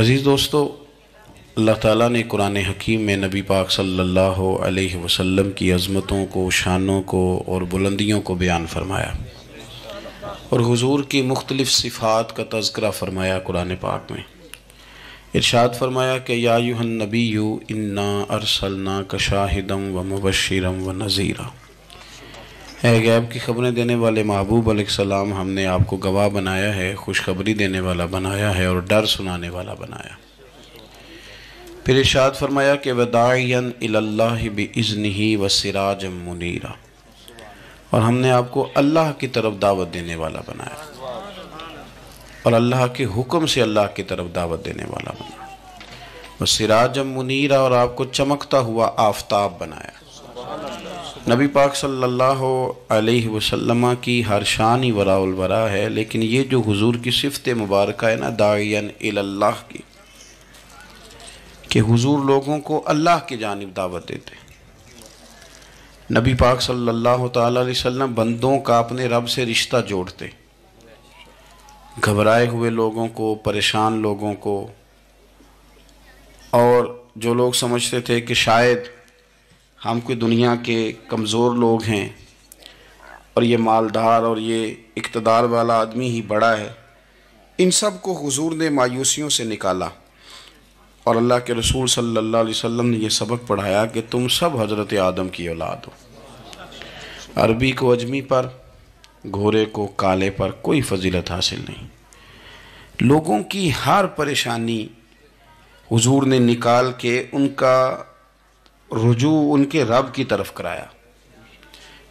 अज़ीज़ दोस्तों अल्लाह ताला ने कुरान हकीम में नबी पाक सल्लल्लाहु अलैहि वसल्लम की अज़मतों को शानों को और बुलंदियों को बयान फरमाया और हुजूर की मुख्तलिफ़ सिफ़ात का तस्करा फरमाया कुरान पाक में इरशाद फरमाया कि यायुहन नबी यू इन्ना अरसलना का शाहिदम व मुबशरम व नज़ीरा है गैब की खबरें देने वाले महबूब अलैहिस्सलाम हमने आपको गवाह बनाया है खुशखबरी देने वाला बनाया है और डर सुनाने वाला बनाया फिर इशाद फरमाया कि वदायन बज़न ही व सिराज मुनीरा और हमने आपको अल्लाह की तरफ दावत देने वाला बनाया और अल्लाह के हुक्म से अल्लाह की तरफ दावत देने वाला बनाया व सिराज मुनीरा और आपको चमकता हुआ आफ्ताब बनाया नबी पाक सल्लल्लाहु अलैहि वसल्लम की हर शान ही वरा है लेकिन ये जो हुजूर की सिफत मुबारक है ना दायन अल्लाह की कि हुजूर लोगों को अल्लाह की जानब दावत देते नबी पाक सल्लल्लाहु अलैहि वसल्लम बंदों का अपने रब से रिश्ता जोड़ते घबराए हुए लोगों को परेशान लोगों को और जो लोग समझते थे कि शायद हम कोई दुनिया के कमज़ोर लोग हैं और ये मालदार और ये इकतदार वाला आदमी ही बड़ा है इन सब को हुजूर ने मायूसियों से निकाला और अल्लाह के रसूल सल्लल्लाहु अलैहि वसल्लम ने यह सबक पढ़ाया कि तुम सब हज़रत आदम की औलाद हो अरबी को अजमी पर घोरे को काले पर कोई फजीलत हासिल नहीं लोगों की हर परेशानी हुजूर ने निकाल के उनका रुजू उनके रब की तरफ कराया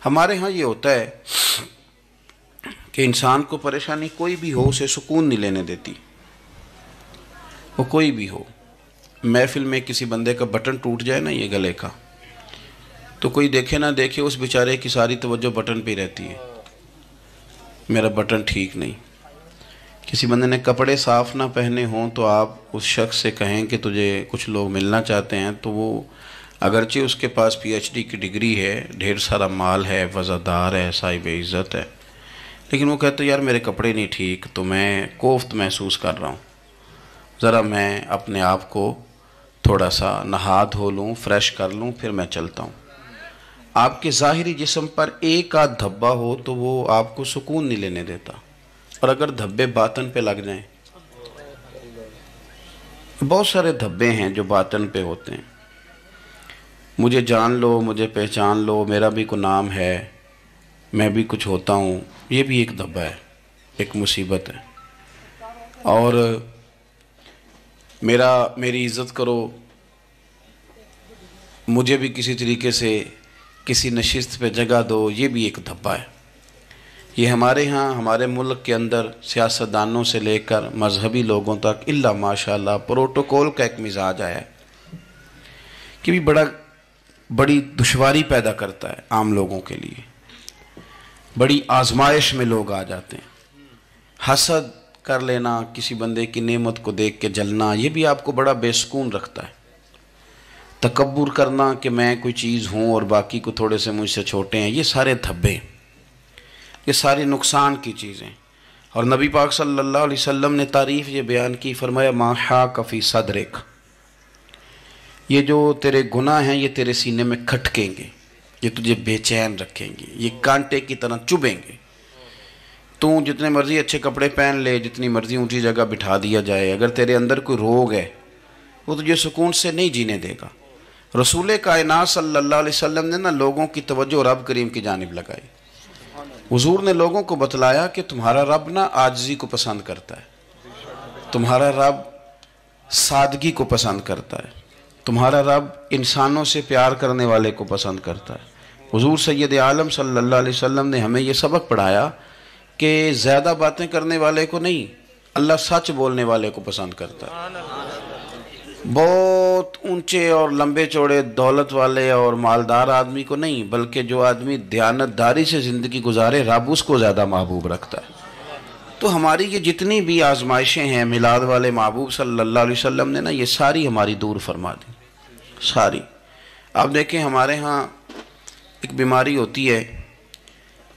हमारे यहाँ ये होता है कि इंसान को परेशानी कोई भी हो उसे सुकून नहीं लेने देती वो कोई भी हो महफिल में किसी बंदे का बटन टूट जाए ना ये गले का तो कोई देखे ना देखे उस बेचारे की सारी तवज्जो बटन पे रहती है मेरा बटन ठीक नहीं किसी बंदे ने कपड़े साफ़ ना पहने हों तो आप उस शख्स से कहें कि तुझे कुछ लोग मिलना चाहते हैं तो वो अगरचे उसके पास पीएचडी की डिग्री है ढेर सारा माल है वज़ादार है साहिब इज़्ज़त है लेकिन वो कहते यार मेरे कपड़े नहीं ठीक तो मैं कोफ्त महसूस कर रहा हूँ ज़रा मैं अपने आप को थोड़ा सा नहा धो लूँ फ्रेश कर लूँ फिर मैं चलता हूँ आपके ज़ाहरी जिसम पर एक आध धब्बा हो तो वो आपको सुकून नहीं लेने देता और अगर धब्बे बातन पे लग जाएं बहुत सारे धब्बे हैं जो बातन पे होते हैं मुझे जान लो मुझे पहचान लो मेरा भी को नाम है मैं भी कुछ होता हूँ ये भी एक दबा है एक मुसीबत है और मेरा मेरी इज़्ज़त करो मुझे भी किसी तरीके से किसी नशिस्त पे जगह दो ये भी एक धब्बा है ये हमारे यहाँ हमारे मुल्क के अंदर सियासतदानों से लेकर मजहबी लोगों तक इल्ला माशा प्रोटोकॉल का एक मिजाज आया है कि भी बड़ा बड़ी दुश्वारी पैदा करता है आम लोगों के लिए बड़ी आजमाइश में लोग आ जाते हैं हसद कर लेना किसी बंदे की नेमत को देख के जलना ये भी आपको बड़ा बेसकून रखता है तकबर करना कि मैं कोई चीज़ हूँ और बाकी को थोड़े से मुझसे छोटे हैं ये सारे धब्बे ये सारे नुकसान की चीज़ें और नबी पाक सल्लल्लाहु अलैहि वसल्लम ने तारीफ़ ये बयान की फरमाया माँ हा कफ़ी सदरेख ये जो तेरे गुनाह हैं ये तेरे सीने में खटकेंगे ये तुझे बेचैन रखेंगे ये कांटे की तरह चुभेंगे तू जितने मर्ज़ी अच्छे कपड़े पहन ले जितनी मर्ज़ी ऊंची जगह बिठा दिया जाए अगर तेरे अंदर कोई रोग है वो तुझे सुकून से नहीं जीने देगा रसूल कायना सल्ला वसम ने ना लोगों की तवज्जो रब करीम की जानब लगाई हजूर ने लोगों को बतलाया कि तुम्हारा रब ना आजजी को पसंद करता है तुम्हारा रब सादगी को पसंद करता है तुम्हारा रब इंसानों से प्यार करने वाले को पसंद करता है हज़ूर सैद आलम सल्ला वसम ने हमें यह सबक पढ़ाया कि ज़्यादा बातें करने वाले को नहीं अल्लाह सच बोलने वाले को पसंद करता है बहुत ऊंचे और लंबे चौड़े दौलत वाले और मालदार आदमी को नहीं बल्कि जो आदमी दयानतदारी से ज़िंदगी गुजारे रब उसको ज़्यादा महबूब रखता है तो हमारी ये जितनी भी आजमाइशें हैं मिलाद वाले महबूब सल्ला वसम ने ना ये सारी हमारी दूर फरमा दी सारी आप देखें हमारे यहाँ एक बीमारी होती है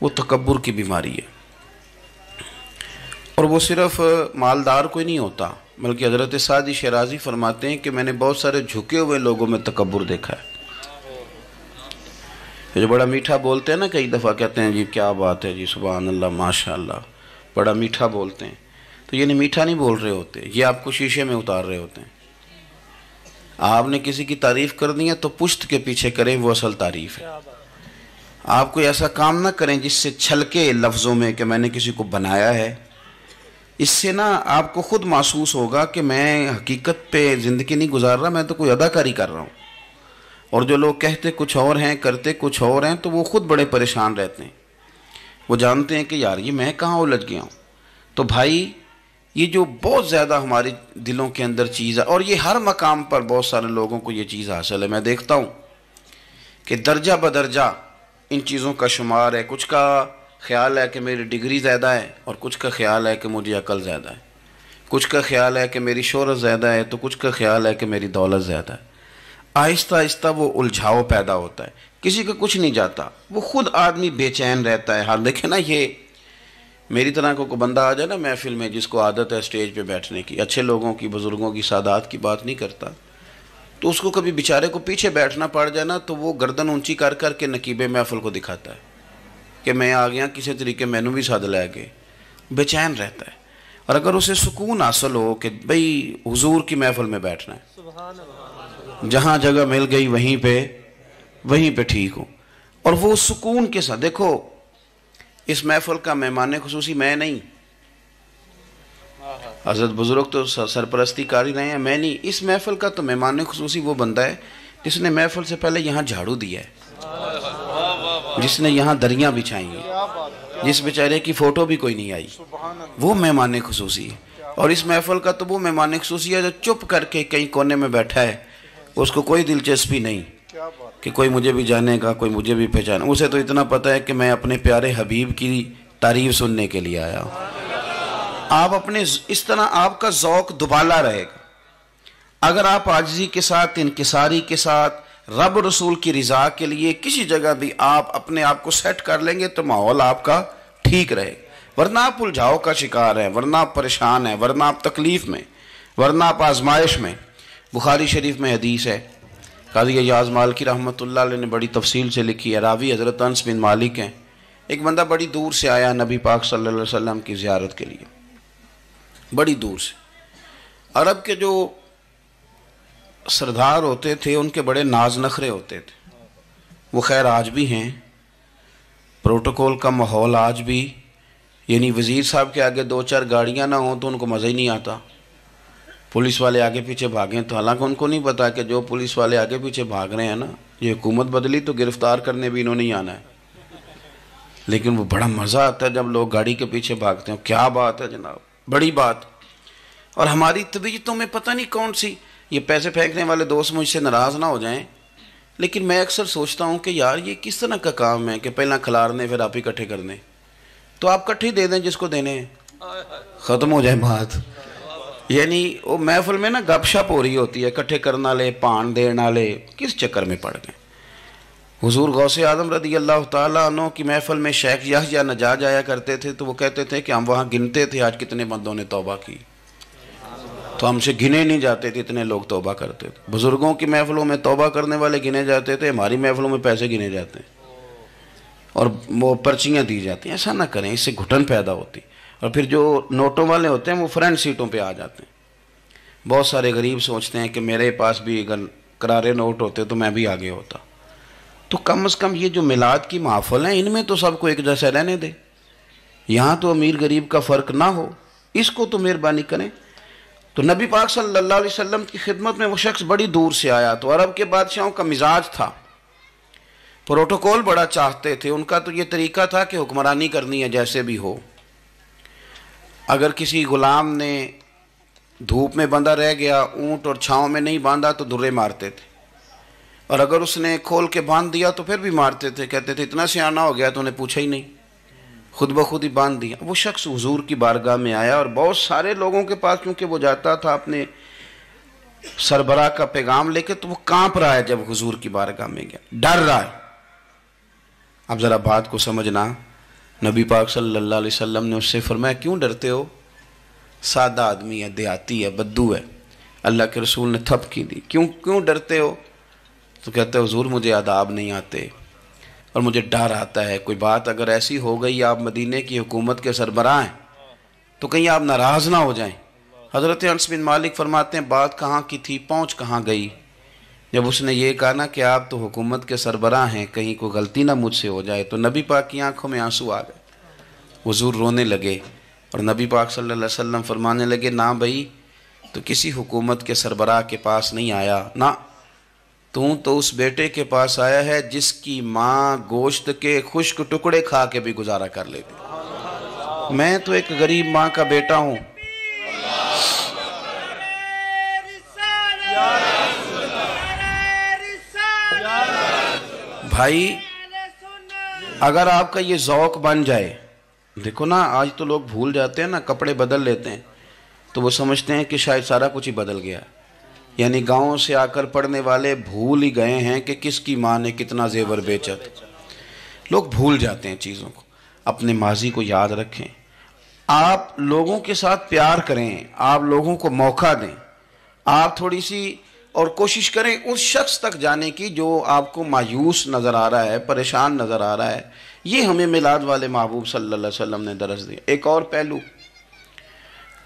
वो तकबर की बीमारी है और वो सिर्फ़ मालदार को ही नहीं होता बल्कि हज़रत सादी शराजी फरमाते हैं कि मैंने बहुत सारे झुके हुए लोगों में तकबर देखा है जो बड़ा मीठा बोलते हैं ना कई दफ़ा कहते हैं जी क्या बात है जी सुबह अल्लाह माशा बड़ा मीठा बोलते हैं तो ये नहीं मीठा नहीं बोल रहे होते ये आपको शीशे में उतार रहे होते हैं आपने किसी की तारीफ करनी है तो पुश्त के पीछे करें वो असल तारीफ है आप कोई ऐसा काम ना करें जिससे छलके लफ्ज़ों में कि मैंने किसी को बनाया है इससे ना आपको ख़ुद महसूस होगा कि मैं हकीकत पे ज़िंदगी नहीं गुजार रहा मैं तो कोई अदाकारी कर रहा हूँ और जो लोग कहते कुछ और हैं करते कुछ और हैं तो वो ख़ुद बड़े परेशान रहते हैं वो जानते हैं कि यार ये मैं कहाँ उलझ गया हूँ तो भाई ये जो बहुत ज़्यादा हमारे दिलों के अंदर चीज़ है और ये हर मकाम पर बहुत सारे लोगों को ये चीज़ हासिल है मैं देखता हूँ कि दर्जा बदर्जा इन चीज़ों का शुमार है कुछ का ख्याल है कि मेरी डिग्री ज़्यादा है और कुछ का ख्याल है कि मुझे अकल ज़्यादा है कुछ का ख्याल है कि मेरी शहरत ज़्यादा है तो कुछ का ख्याल है कि मेरी दौलत ज़्यादा है आहिस्ता आहिस्ता वो उलझाव पैदा होता है किसी का कुछ नहीं जाता वो खुद आदमी बेचैन रहता है हाल देखे ना ये मेरी तरह को बंदा आ जाए ना महफिल में जिसको आदत है स्टेज पे बैठने की अच्छे लोगों की बुज़ुर्गों की सादात की बात नहीं करता तो उसको कभी बेचारे को पीछे बैठना पड़ जाए ना तो वो गर्दन ऊंची कर कर के नकीबे महफिल को दिखाता है कि मैं आ गया किसी तरीके मैनू भी सद लै गए बेचैन रहता है और अगर उसे सुकून हासिल हो कि भाई हुजूर की महफिल में बैठना है जहाँ जगह मिल गई वहीं पर वहीं पर ठीक हो और वो सुकून के साथ देखो इस महफल का मेहमान खसूसी मैं नहीं हजरत बुज़ुर्ग तो सरपरस्ती कर ही रहे हैं मैं नहीं इस महफल का तो मेहमान खसूसी वो बंदा है जिसने महफल से पहले यहाँ झाड़ू दिया है जिसने यहाँ दरियाँ बिछाई हैं जिस बेचारे की फ़ोटो भी कोई नहीं आई वो मेहमान खसूसी है और इस महफल का तो वो मेहमान खसूसी है जो चुप करके कहीं कोने में बैठा है उसको कोई दिलचस्पी नहीं कि कोई मुझे भी जानेगा कोई मुझे भी पहचाने उसे तो इतना पता है कि मैं अपने प्यारे हबीब की तारीफ सुनने के लिए आया हूँ आप अपने इस तरह आपका जौक दुबाला रहेगा अगर आप आजी के साथ इनकसारी के साथ रब रसूल की रजा के लिए किसी जगह भी आप अपने आप को सेट कर लेंगे तो माहौल आपका ठीक रहेगा वरना आप उलझाओ का शिकार हैं वरना आप परेशान हैं वरना आप तकलीफ़ में वरना आप आजमाइश में बुखारी शरीफ में हदीस है काजी अयाज मालिकी रहमत ने बड़ी तफसील से लिखी है रावी हज़रत अंस बिन मालिक हैं एक बंदा बड़ी दूर से आया नबी पाक सल्लल्लाहु अलैहि वसल्लम की ज़्यारत के लिए बड़ी दूर से अरब के जो सरदार होते थे उनके बड़े नाज नखरे होते थे वो खैर आज भी हैं प्रोटोकॉल का माहौल आज भी यानी वज़ीर साहब के आगे दो चार गाड़ियाँ ना हों तो उनको मज़ा ही नहीं आता पुलिस वाले आगे पीछे भागे तो हालांकि उनको नहीं पता कि जो पुलिस वाले आगे पीछे भाग रहे हैं ना ये हुकूमत बदली तो गिरफ्तार करने भी इन्होंने ही आना है लेकिन वो बड़ा मज़ा आता है जब लोग गाड़ी के पीछे भागते हैं क्या बात है जनाब बड़ी बात और हमारी तबीयतों में पता नहीं कौन सी ये पैसे फेंकने वाले दोस्त मुझसे नाराज़ ना हो जाए लेकिन मैं अक्सर सोचता हूँ कि यार ये किस तरह का काम है कि पहला खिलारने फिर आप इकट्ठे करने तो आप इकट्ठे दे दें जिसको देने हैं ख़त्म हो जाए बात यानी वो महफल में ना गपशप हो रही होती है इकट्ठे करने वाले पान देने वाले किस चक्कर में पड़ गए हुजूर गौसे आदम रदी अल्लाह तु की महफल में शेख यहया नजाज आया करते थे तो वो कहते थे कि हम वहाँ गिनते थे आज कितने बंदों ने तोबा की तो हमसे गिने नहीं जाते थे इतने लोग तोबा करते थे बुज़ुर्गों की महफलों में तोबा करने वाले गिने जाते थे हमारी महफलों में पैसे गिने जाते हैं और वो पर्चियाँ दी जाती हैं ऐसा ना करें इससे घुटन पैदा होती और फिर जो नोटों वाले होते हैं वो फ्रंट सीटों पे आ जाते हैं बहुत सारे गरीब सोचते हैं कि मेरे पास भी अगर करारे नोट होते तो मैं भी आगे होता तो कम अज़ कम ये जो मिलाद की माफ़ल हैं इनमें तो सबको एक जैसे रहने दे यहाँ तो अमीर गरीब का फ़र्क ना हो इसको तो मेहरबानी करें तो नबी पाक सल्लल्लाहु अलैहि वसल्लम की खिदमत में वो शख्स बड़ी दूर से आया तो अरब के बादशाहों का मिजाज था प्रोटोकॉल बड़ा चाहते थे उनका तो ये तरीका था कि हुक्मरानी करनी है जैसे भी हो अगर किसी गुलाम ने धूप में बंधा रह गया ऊंट और छाँव में नहीं बांधा तो दुर्रे मारते थे और अगर उसने खोल के बांध दिया तो फिर भी मारते थे कहते थे इतना सियाना हो गया तो उन्हें पूछा ही नहीं खुद ब खुद ही बांध दिया वो शख्स हुजूर की बारगाह में आया और बहुत सारे लोगों के पास क्योंकि वो जाता था अपने सरबराह का पैगाम लेके तो वो कांप रहा है जब हुजूर की बारगाह में गया डर रहा है अब ज़रा बात को समझना नबी पाक सल्लल्लाहु अलैहि वसल्लम ने उससे फरमाया क्यों डरते हो सादा आदमी है देहाती है बद्दू है अल्लाह के रसूल ने थपकी दी क्यों क्यों डरते हो तो कहते हजूर मुझे आदाब नहीं आते और मुझे डर आता है कोई बात अगर ऐसी हो गई आप मदीने की हुकूमत के सरबराह हैं तो कहीं आप नाराज़ ना हो जाएं हज़रत अनस बिन मालिक फरमाते हैं बात कहाँ की थी पहुँच कहाँ गई जब उसने ये कहा ना कि आप तो हुकूमत के सरबराह हैं कहीं को गलती ना मुझसे हो जाए तो नबी पाक की आंखों में आंसू आ गए हजूर रोने लगे और नबी पाक सल्लल्लाहु अलैहि वसल्लम फरमाने लगे ना भाई तो किसी हुकूमत के सरबराह के पास नहीं आया ना तू तो उस बेटे के पास आया है जिसकी माँ गोश्त के खुश्क टुकड़े खा के भी गुजारा कर लेती मैं तो एक गरीब माँ का बेटा हूँ भाई अगर आपका ये ज़ौक बन जाए देखो ना आज तो लोग भूल जाते हैं ना कपड़े बदल लेते हैं तो वो समझते हैं कि शायद सारा कुछ ही बदल गया यानी गाँव से आकर पढ़ने वाले भूल ही गए हैं कि किसकी माँ ने कितना जेवर बेचा लोग भूल जाते हैं चीज़ों को अपने माजी को याद रखें आप लोगों के साथ प्यार करें आप लोगों को मौका दें आप थोड़ी सी और कोशिश करें उस शख्स तक जाने की जो आपको मायूस नज़र आ रहा है परेशान नज़र आ रहा है ये हमें मिलाद वाले महबूब सल्लल्लाहु अलैहि वसल्लम ने दरस दिया एक और पहलू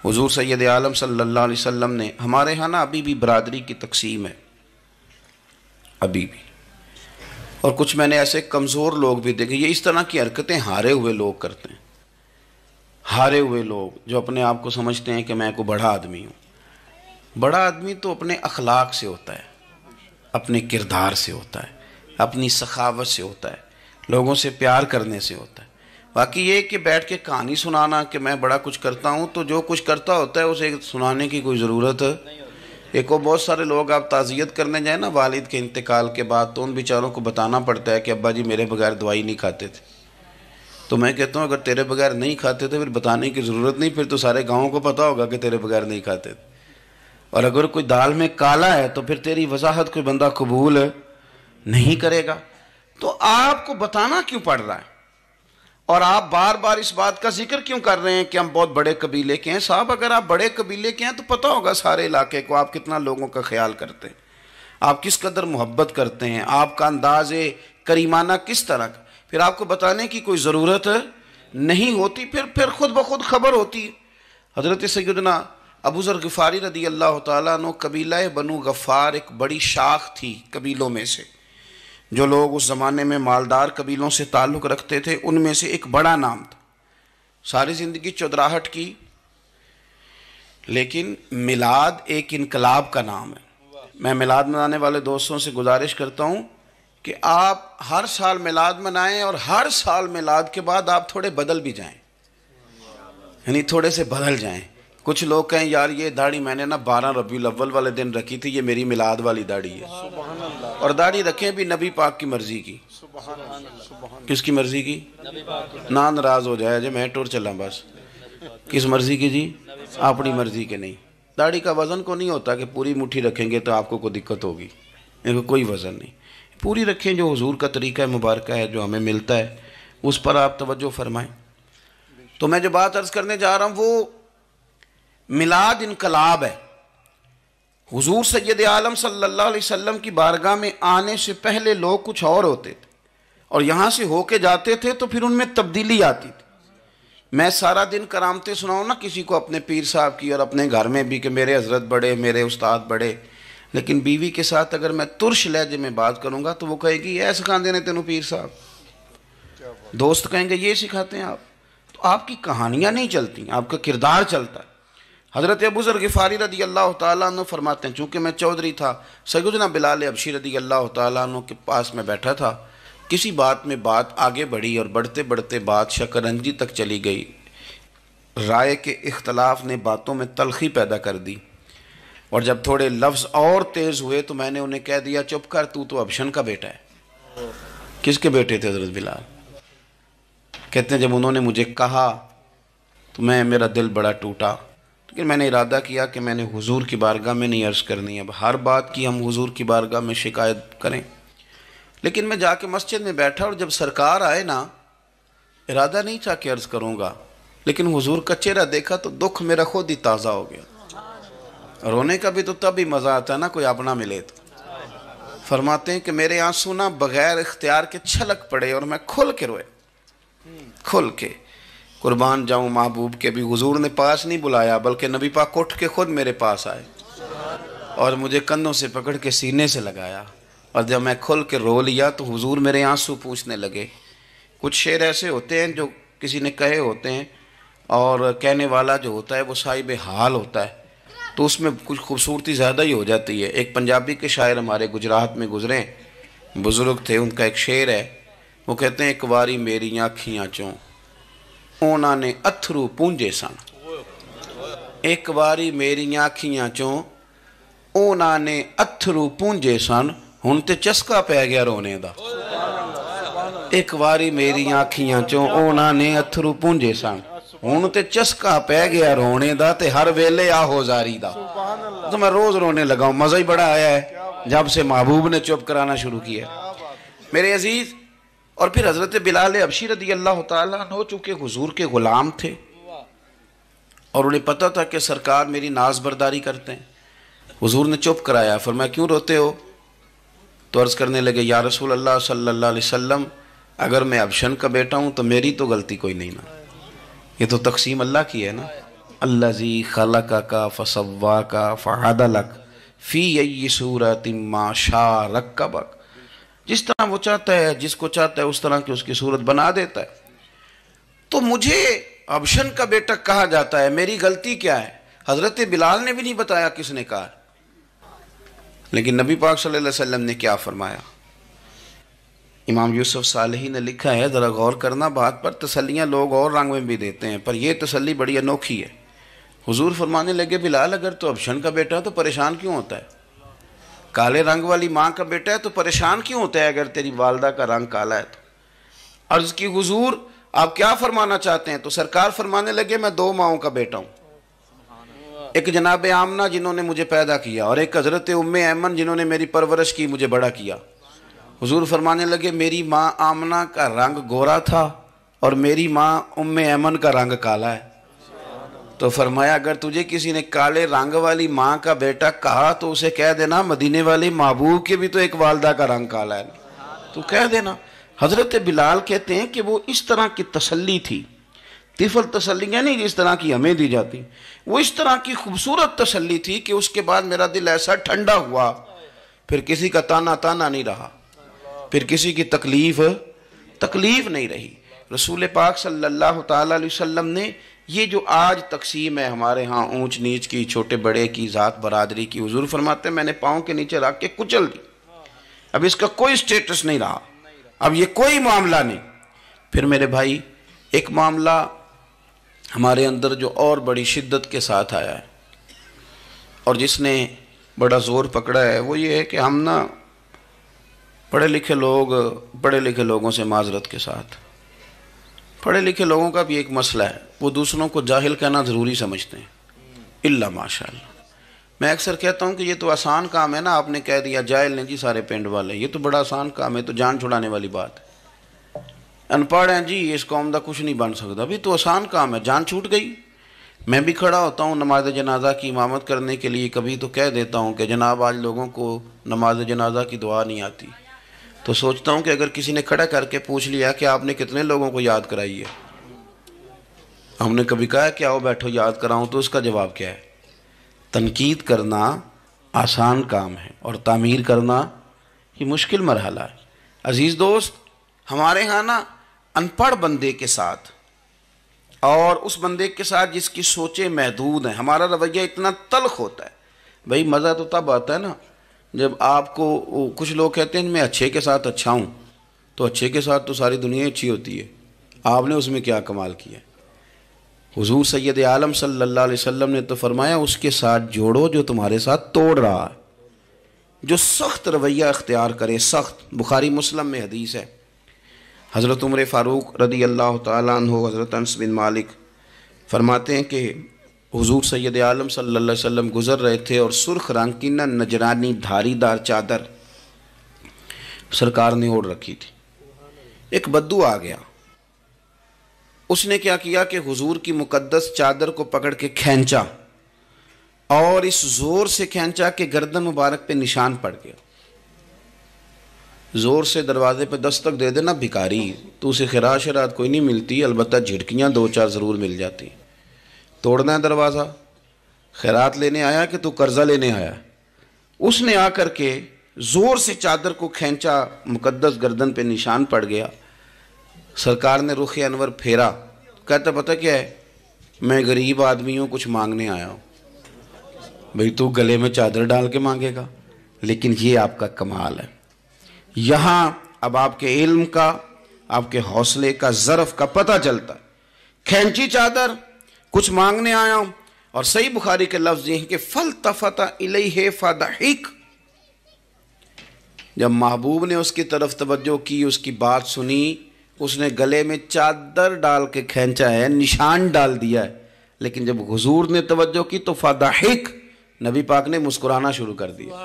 हुजूर सैद आलम सल्लल्लाहु अलैहि वसल्लम ने हमारे यहाँ ना अभी भी बरदरी की तकसीम है अभी भी और कुछ मैंने ऐसे कमज़ोर लोग भी देखे ये इस तरह की हरकतें हारे हुए लोग करते हैं हारे हुए लोग जो अपने आप को समझते हैं कि मैं को बड़ा आदमी हूँ बड़ा आदमी तो अपने अखलाक से होता है अपने किरदार से होता है अपनी सखावत से होता है लोगों से प्यार करने से होता है बाकी ये कि बैठ के कहानी सुनाना कि मैं बड़ा कुछ करता हूँ तो जो कुछ करता होता है उसे सुनाने की कोई ज़रूरत एक और बहुत सारे लोग आप ताज़ियत करने जाए ना वालिद के इंतकाल के बाद तो उन बेचारों को बताना पड़ता है कि अब्बा जी मेरे बगैर दवाई नहीं खाते थे तो मैं कहता हूँ अगर तेरे बगैर नहीं खाते थे फिर बताने की ज़रूरत नहीं फिर तो सारे गाँव को पता होगा कि तेरे बगैर नहीं खाते थे और अगर कोई दाल में काला है तो फिर तेरी वजाहत कोई बंदा कबूल नहीं करेगा तो आपको बताना क्यों पड़ रहा है और आप बार बार इस बात का जिक्र क्यों कर रहे हैं कि हम बहुत बड़े कबीले के हैं साहब अगर आप बड़े कबीले के हैं तो पता होगा सारे इलाके को आप कितना लोगों का ख्याल करते हैं आप किस कदर मोहब्बत करते हैं आपका अंदाज करीमाना किस तरह का फिर आपको बताने की कोई ज़रूरत नहीं होती फिर फिर खुद ब खुद खबर होती हज़रत सैदना जर गफ़ारी रदी अल्लाह तु कबीला बनु गफ़ार एक बड़ी शाख थी कबीलों में से जो लोग उस ज़माने में मालदार कबीलों से ताल्लुक़ रखते थे उनमें से एक बड़ा नाम था सारी ज़िंदगी चौधराहट की लेकिन मिलाद एक इनकलाब का नाम है मैं मिलाद मनाने वाले दोस्तों से गुजारिश करता हूँ कि आप हर साल मिलाद मनाएं और हर साल मिलाद के बाद आप थोड़े बदल भी जाएं यानी थोड़े से बदल जाएं कुछ लोग कहें यार ये दाढ़ी मैंने ना बारह रबी अव्वल वाले दिन रखी थी ये मेरी मिलाद वाली दाढ़ी है और दाढ़ी रखें भी नबी पाक की मर्जी की किसकी मर्जी की ना नाराज हो जाए जी मैं टूर चला बस किस मर्जी की जी अपनी मर्जी के नहीं दाढ़ी का वज़न को नहीं होता कि पूरी मुठ्ठी रखेंगे तो आपको कोई दिक्कत होगी इनको कोई वज़न नहीं पूरी रखें जो हजूर का तरीका है मुबारक है जो हमें मिलता है उस पर आप तवज्जो फरमाएं तो मैं जो बात अर्ज़ करने जा रहा हूँ वो मिलाद इनकलाब है हुजूर सैद आलम सल्लल्लाहु अलैहि वसल्लम की बारगाह में आने से पहले लोग कुछ और होते थे और यहाँ से होके जाते थे तो फिर उनमें तब्दीली आती थी मैं सारा दिन करामते सुनाऊँ ना किसी को अपने पीर साहब की और अपने घर में भी कि मेरे हजरत बड़े मेरे उस्ताद बड़े लेकिन बीवी के साथ अगर मैं तुर्श लहजे में बात करूँगा तो वो कहेगी ये सिखाते ने तेनों पीर साहब दोस्त कहेंगे ये सिखाते हैं आप तो आपकी कहानियाँ नहीं चलती आपका किरदार चलता है हज़रत अबूज़र गफ़ारी रदी अल्लाह तु फरमाते हैं चूँकि मैं चौधरी था सगुजना बिलाल अबशी रदी अल्लाह तु के पास मैं बैठा था किसी बात में बात आगे बढ़ी और बढ़ते बढ़ते बात शकरंजी तक चली गई राय के अख्तलाफ़ ने बातों में तलखी पैदा कर दी और जब थोड़े लफ्ज़ और तेज़ हुए तो मैंने उन्हें कह दिया चुप कर तू तो अबशन का बेटा है किसके बेटे थे हजरत बिलाल कहते हैं जब उन्होंने मुझे कहा तो मैं मेरा दिल बड़ा टूटा लेकिन मैंने इरादा किया कि मैंने हुजूर की बारगाह में नहीं अर्ज़ करनी अब हर बात की हम हुजूर की बारगाह में शिकायत करें लेकिन मैं जाके मस्जिद में बैठा और जब सरकार आए ना इरादा नहीं था कि अर्ज़ करूँगा लेकिन हुजूर का चेहरा देखा तो दुख मेरा खुद ही ताज़ा हो गया रोने का भी तो तब ही मज़ा आता ना कोई अपना मिले तो फरमाते हैं कि मेरे आंसू ना बग़ैर इख्तियार के छलक पड़े और मैं खुल के रोए खुल के कुर्बान जाऊँ महबूब के भी हजूर ने पास नहीं बुलाया बल्कि नबी पाक उठ के ख़ुद मेरे पास आए और मुझे कंधों से पकड़ के सीने से लगाया और जब मैं खुल के रो लिया तो हुजूर मेरे आंसू पूछने लगे कुछ शेर ऐसे होते हैं जो किसी ने कहे होते हैं और कहने वाला जो होता है वो साहिब हाल होता है तो उसमें कुछ खूबसूरती ज़्यादा ही हो जाती है एक पंजाबी के शायर हमारे गुजरात में गुजरे बुज़ुर्ग थे उनका एक शेर है वो कहते हैं एक बारी मेरी आँखियाँ चों ਉਹਨਾਂ ਨੇ ਅਥਰੂ ਪੂੰਝੇ ਸਨ ਇੱਕ ਵਾਰੀ ਮੇਰੀਆਂ ਅੱਖੀਆਂ ਚੋਂ ਉਹਨਾਂ ਨੇ ਅਥਰੂ ਪੂੰਝੇ ਸਨ ਹੁਣ ਤੇ ਚਸਕਾ ਪੈ ਗਿਆ ਰੋਣੇ ਦਾ ਇੱਕ ਵਾਰੀ ਮੇਰੀਆਂ ਅੱਖੀਆਂ ਚੋਂ ਉਹਨਾਂ ਨੇ ਅਥਰੂ ਪੂੰਝੇ ਸਨ ਹੁਣ ਤੇ ਚਸਕਾ ਪੈ ਗਿਆ ਰੋਣੇ ਦਾ ਤੇ ਹਰ ਵੇਲੇ ਆਹੋ ਜ਼ਾਰੀ ਦਾ तो मैं रोज रोने लगा हूँ मज़ा ही बड़ा आया है जब से महबूब ने चुप कराना शुरू किया मेरे अजीज और फिर हज़रत बिलाल अबशी रदी अल्लाह तु चूँकि हज़ूर के ग़ुलाम थे और उन्हें पता था कि सरकार मेरी नाज बरदारी करते हैं हजूर ने चुप कराया फिर मैं क्यों रोते हो तो अर्ज़ करने लगे या रसूल अल्लाह सल्ला अगर मैं अबशन का बेटा हूँ तो मेरी तो गलती कोई नहीं ना ये तो तकसीम अल्लाह की है ना अल्लाह जी खल का का फसवा का फ़हादा लक फ़ी यही सूरत माशा रक का बक जिस तरह वो चाहता है जिसको चाहता है उस तरह की उसकी सूरत बना देता है तो मुझे अबशन का बेटा कहा जाता है मेरी गलती क्या है हजरत बिलाल ने भी नहीं बताया किसने कहा लेकिन नबी पाक सल्लल्लाहु अलैहि वसल्लम ने क्या फरमाया इमाम यूसुफ सालही ने लिखा है ज़रा गौर करना बात पर तसलियाँ लोग और रंग में भी देते हैं पर यह तसली बड़ी अनोखी है हुजूर फरमाने लगे बिलाल अगर तो अबशन का बेटा है तो परेशान क्यों होता है काले रंग वाली माँ का बेटा है तो परेशान क्यों होता है अगर तेरी वालदा का रंग काला है तो अर्ज की हजूर आप क्या फरमाना चाहते हैं तो सरकार फरमाने लगे मैं दो माओ का बेटा हूँ एक जनाब आमना जिन्होंने मुझे पैदा किया और एक हज़रत उम अमन जिन्होंने मेरी परवरिश की मुझे बड़ा किया हुजूर फरमाने लगे मेरी माँ आमना का रंग गोरा था और मेरी माँ उम अमन का रंग काला है तो फरमाया अगर तुझे किसी ने काले रंग वाली माँ का बेटा कहा तो उसे कह देना मदीने वाली महबूब के भी तो एक वालदा का रंग काला है तो कह देना हज़रत बिलाल कहते हैं कि वो इस तरह की तसल्ली थी तिफल तसली यानी जिस तरह की हमें दी जाती वो इस तरह की खूबसूरत तसली थी कि उसके बाद मेरा दिल ऐसा ठंडा हुआ फिर किसी का ताना ताना नहीं रहा फिर किसी की तकलीफ तकलीफ नहीं रही रसूल पाक सल्लल्लाहु अलैहि वसल्लम ने ये जो आज तकसीम है हमारे यहाँ ऊंच नीच की छोटे बड़े की ज़ात बरदरी की हजूर फरमाते मैंने पाँव के नीचे रख के कुचल दी अब इसका कोई स्टेटस नहीं रहा अब ये कोई मामला नहीं फिर मेरे भाई एक मामला हमारे अंदर जो और बड़ी शिद्दत के साथ आया है और जिसने बड़ा ज़ोर पकड़ा है वो ये है कि हम ना पढ़े लिखे लोग पढ़े लिखे लोगों से माजरत के साथ पढ़े लिखे लोगों का भी एक मसला है वो दूसरों को जाहिल कहना ज़रूरी समझते हैं इल्ला माशा मैं अक्सर कहता हूँ कि ये तो आसान काम है ना आपने कह दिया जाहिल नहीं जी सारे पिंड वाले ये तो बड़ा आसान काम है तो जान छुड़ाने वाली बात है अनपढ़ हैं जी इस कौम का कुछ नहीं बन सकता अभी तो आसान काम है जान छूट गई मैं भी खड़ा होता हूँ नमाज जनाजा की इमामत करने के लिए कभी तो कह देता हूँ कि जनाब आज लोगों को नमाज जनाजा की दुआ नहीं आती तो सोचता हूँ कि अगर किसी ने खड़ा करके पूछ लिया कि आपने कितने लोगों को याद कराई है हमने कभी कहा कि आओ बैठो याद कराऊं तो उसका जवाब क्या है तनकीद करना आसान काम है और तामीर करना ये मुश्किल मरहला है अज़ीज़ दोस्त हमारे यहाँ ना अनपढ़ बंदे के साथ और उस बंदे के साथ जिसकी सोचें महदूद हैं हमारा रवैया इतना तलख होता है भाई मज़ा तो तब आता है ना जब आपको कुछ लोग कहते हैं मैं अच्छे के साथ अच्छा हूँ तो अच्छे के साथ तो सारी दुनिया अच्छी होती है आपने उसमें क्या कमाल किया हुजूर सैद आलम सल्लल्लाहु अलैहि वसल्लम ने तो फरमाया उसके साथ जोड़ो जो तुम्हारे साथ तोड़ रहा है जो सख्त रवैया अख्तियार करे सख्त बुखारी मुस्लिम में हदीस है हज़रत उम्र फ़ारूक रदी अल्लाह तहो हज़रत अनस बिन मालिक फरमाते हैं कि हुजूर सैद आलम सल्लल्लाहु अलैहि वसल्लम गुज़र रहे थे और सुर्ख रंग की ना नजरानी धारीदार चादर सरकार ने ओढ़ रखी थी एक बद्दू आ गया उसने क्या किया कि हुजूर की मुकद्दस चादर को पकड़ के खींचा और इस ज़ोर से खींचा कि गर्दन मुबारक पे निशान पड़ गया ज़ोर से दरवाजे पे दस्तक दे देना भिकारी तो उसे खराज शरात कोई नहीं मिलती अलबत्त झिड़कियाँ दो चार ज़रूर मिल जाती तोड़ना है दरवाज़ा खैरात लेने आया कि तू कर्ज़ा लेने आया उसने आकर के ज़ोर से चादर को खींचा मुकद्दस गर्दन पे निशान पड़ गया सरकार ने रुख अनवर फेरा कहता पता क्या है मैं गरीब आदमी हूँ कुछ मांगने आया हूँ भाई तू गले में चादर डाल के मांगेगा लेकिन ये आपका कमाल है यहाँ अब आपके इल्म का आपके हौसले का ज़रफ़ का पता चलता खैची चादर कुछ मांगने आया हूँ और सही बुखारी के लफ्ज़ ये हैं कि फल तफता इलई है फ़ादहिक जब महबूब ने उसकी तरफ तवज्जो की उसकी बात सुनी उसने गले में चादर डाल के खींचा है निशान डाल दिया है लेकिन जब हजूर ने तवज्जो की तो फादाहिक नबी पाक ने मुस्कुराना शुरू कर दिया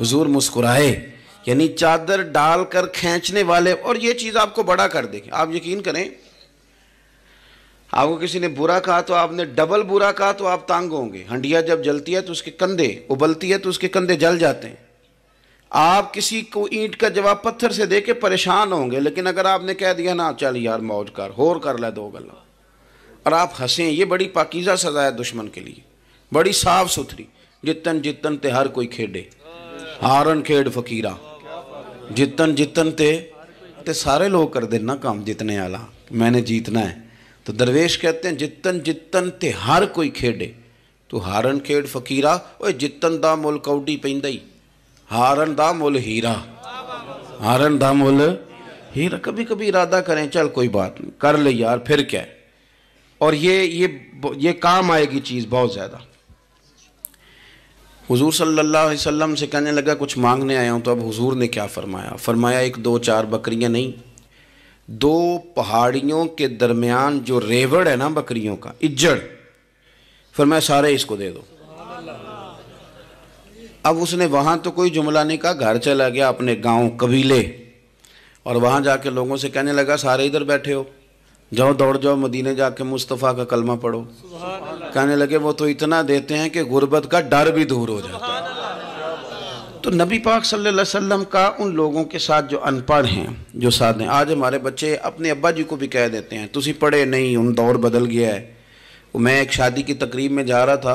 हजूर मुस्कुराए यानी चादर डाल कर खींचने वाले और ये चीज़ आपको बड़ा कर देगी आप यकीन करें आपको किसी ने बुरा कहा तो आपने डबल बुरा कहा तो आप तांग होंगे हंडिया जब जलती है तो उसके कंधे उबलती है तो उसके कंधे जल जाते हैं आप किसी को ईंट का जवाब पत्थर से दे के परेशान होंगे लेकिन अगर आपने कह दिया ना चल यार मौज कर होर कर ले दो गल और आप हंसे ये बड़ी पाकिजा सज़ा है दुश्मन के लिए बड़ी साफ सुथरी जितन जितन ते हर कोई खेडे हारन खेड फकीरा जितन जितन ते ते सारे लोग कर देना काम जितने आला मैंने जीतना है तो दरवेश कहते हैं जितन जितन ते हर कोई खेडे तू तो हारन खेड फकीरा ओ जितन दा मुल कौडी पैंदा ही हारन दाम मुल हीरा हारन दा मुल हीरा कभी कभी इरादा करें चल कोई बात नहीं कर ले यार फिर क्या और ये ये ये काम आएगी चीज़ बहुत ज़्यादा हुजूर सल्लल्लाहु अलैहि वसल्लम से कहने लगा कुछ मांगने आया हूँ तो अब हुजूर ने क्या फरमाया फरमाया एक दो चार बकरियाँ नहीं दो पहाड़ियों के दरमियान जो रेवड़ है ना बकरियों का इज्जड़ फरमाया सारे इसको दे दो अब उसने वहाँ तो कोई जुमला नहीं कहा घर चला गया अपने गांव कबीले और वहाँ जाके लोगों से कहने लगा सारे इधर बैठे हो जाओ दौड़ जाओ मदीने जाके मुस्तफ़ा का कलमा पढ़ो कहने लगे वो तो इतना देते हैं कि गुर्बत का डर भी दूर हो जाता है तो नबी पाक सल्लल्लाहु अलैहि वसल्लम का उन लोगों के साथ जो अनपढ़ हैं जो साथ हैं आज हमारे बच्चे अपने अब्बा जी को भी कह देते हैं तुम पढ़े नहीं उन दौर बदल गया है मैं एक शादी की तकरीब में जा रहा था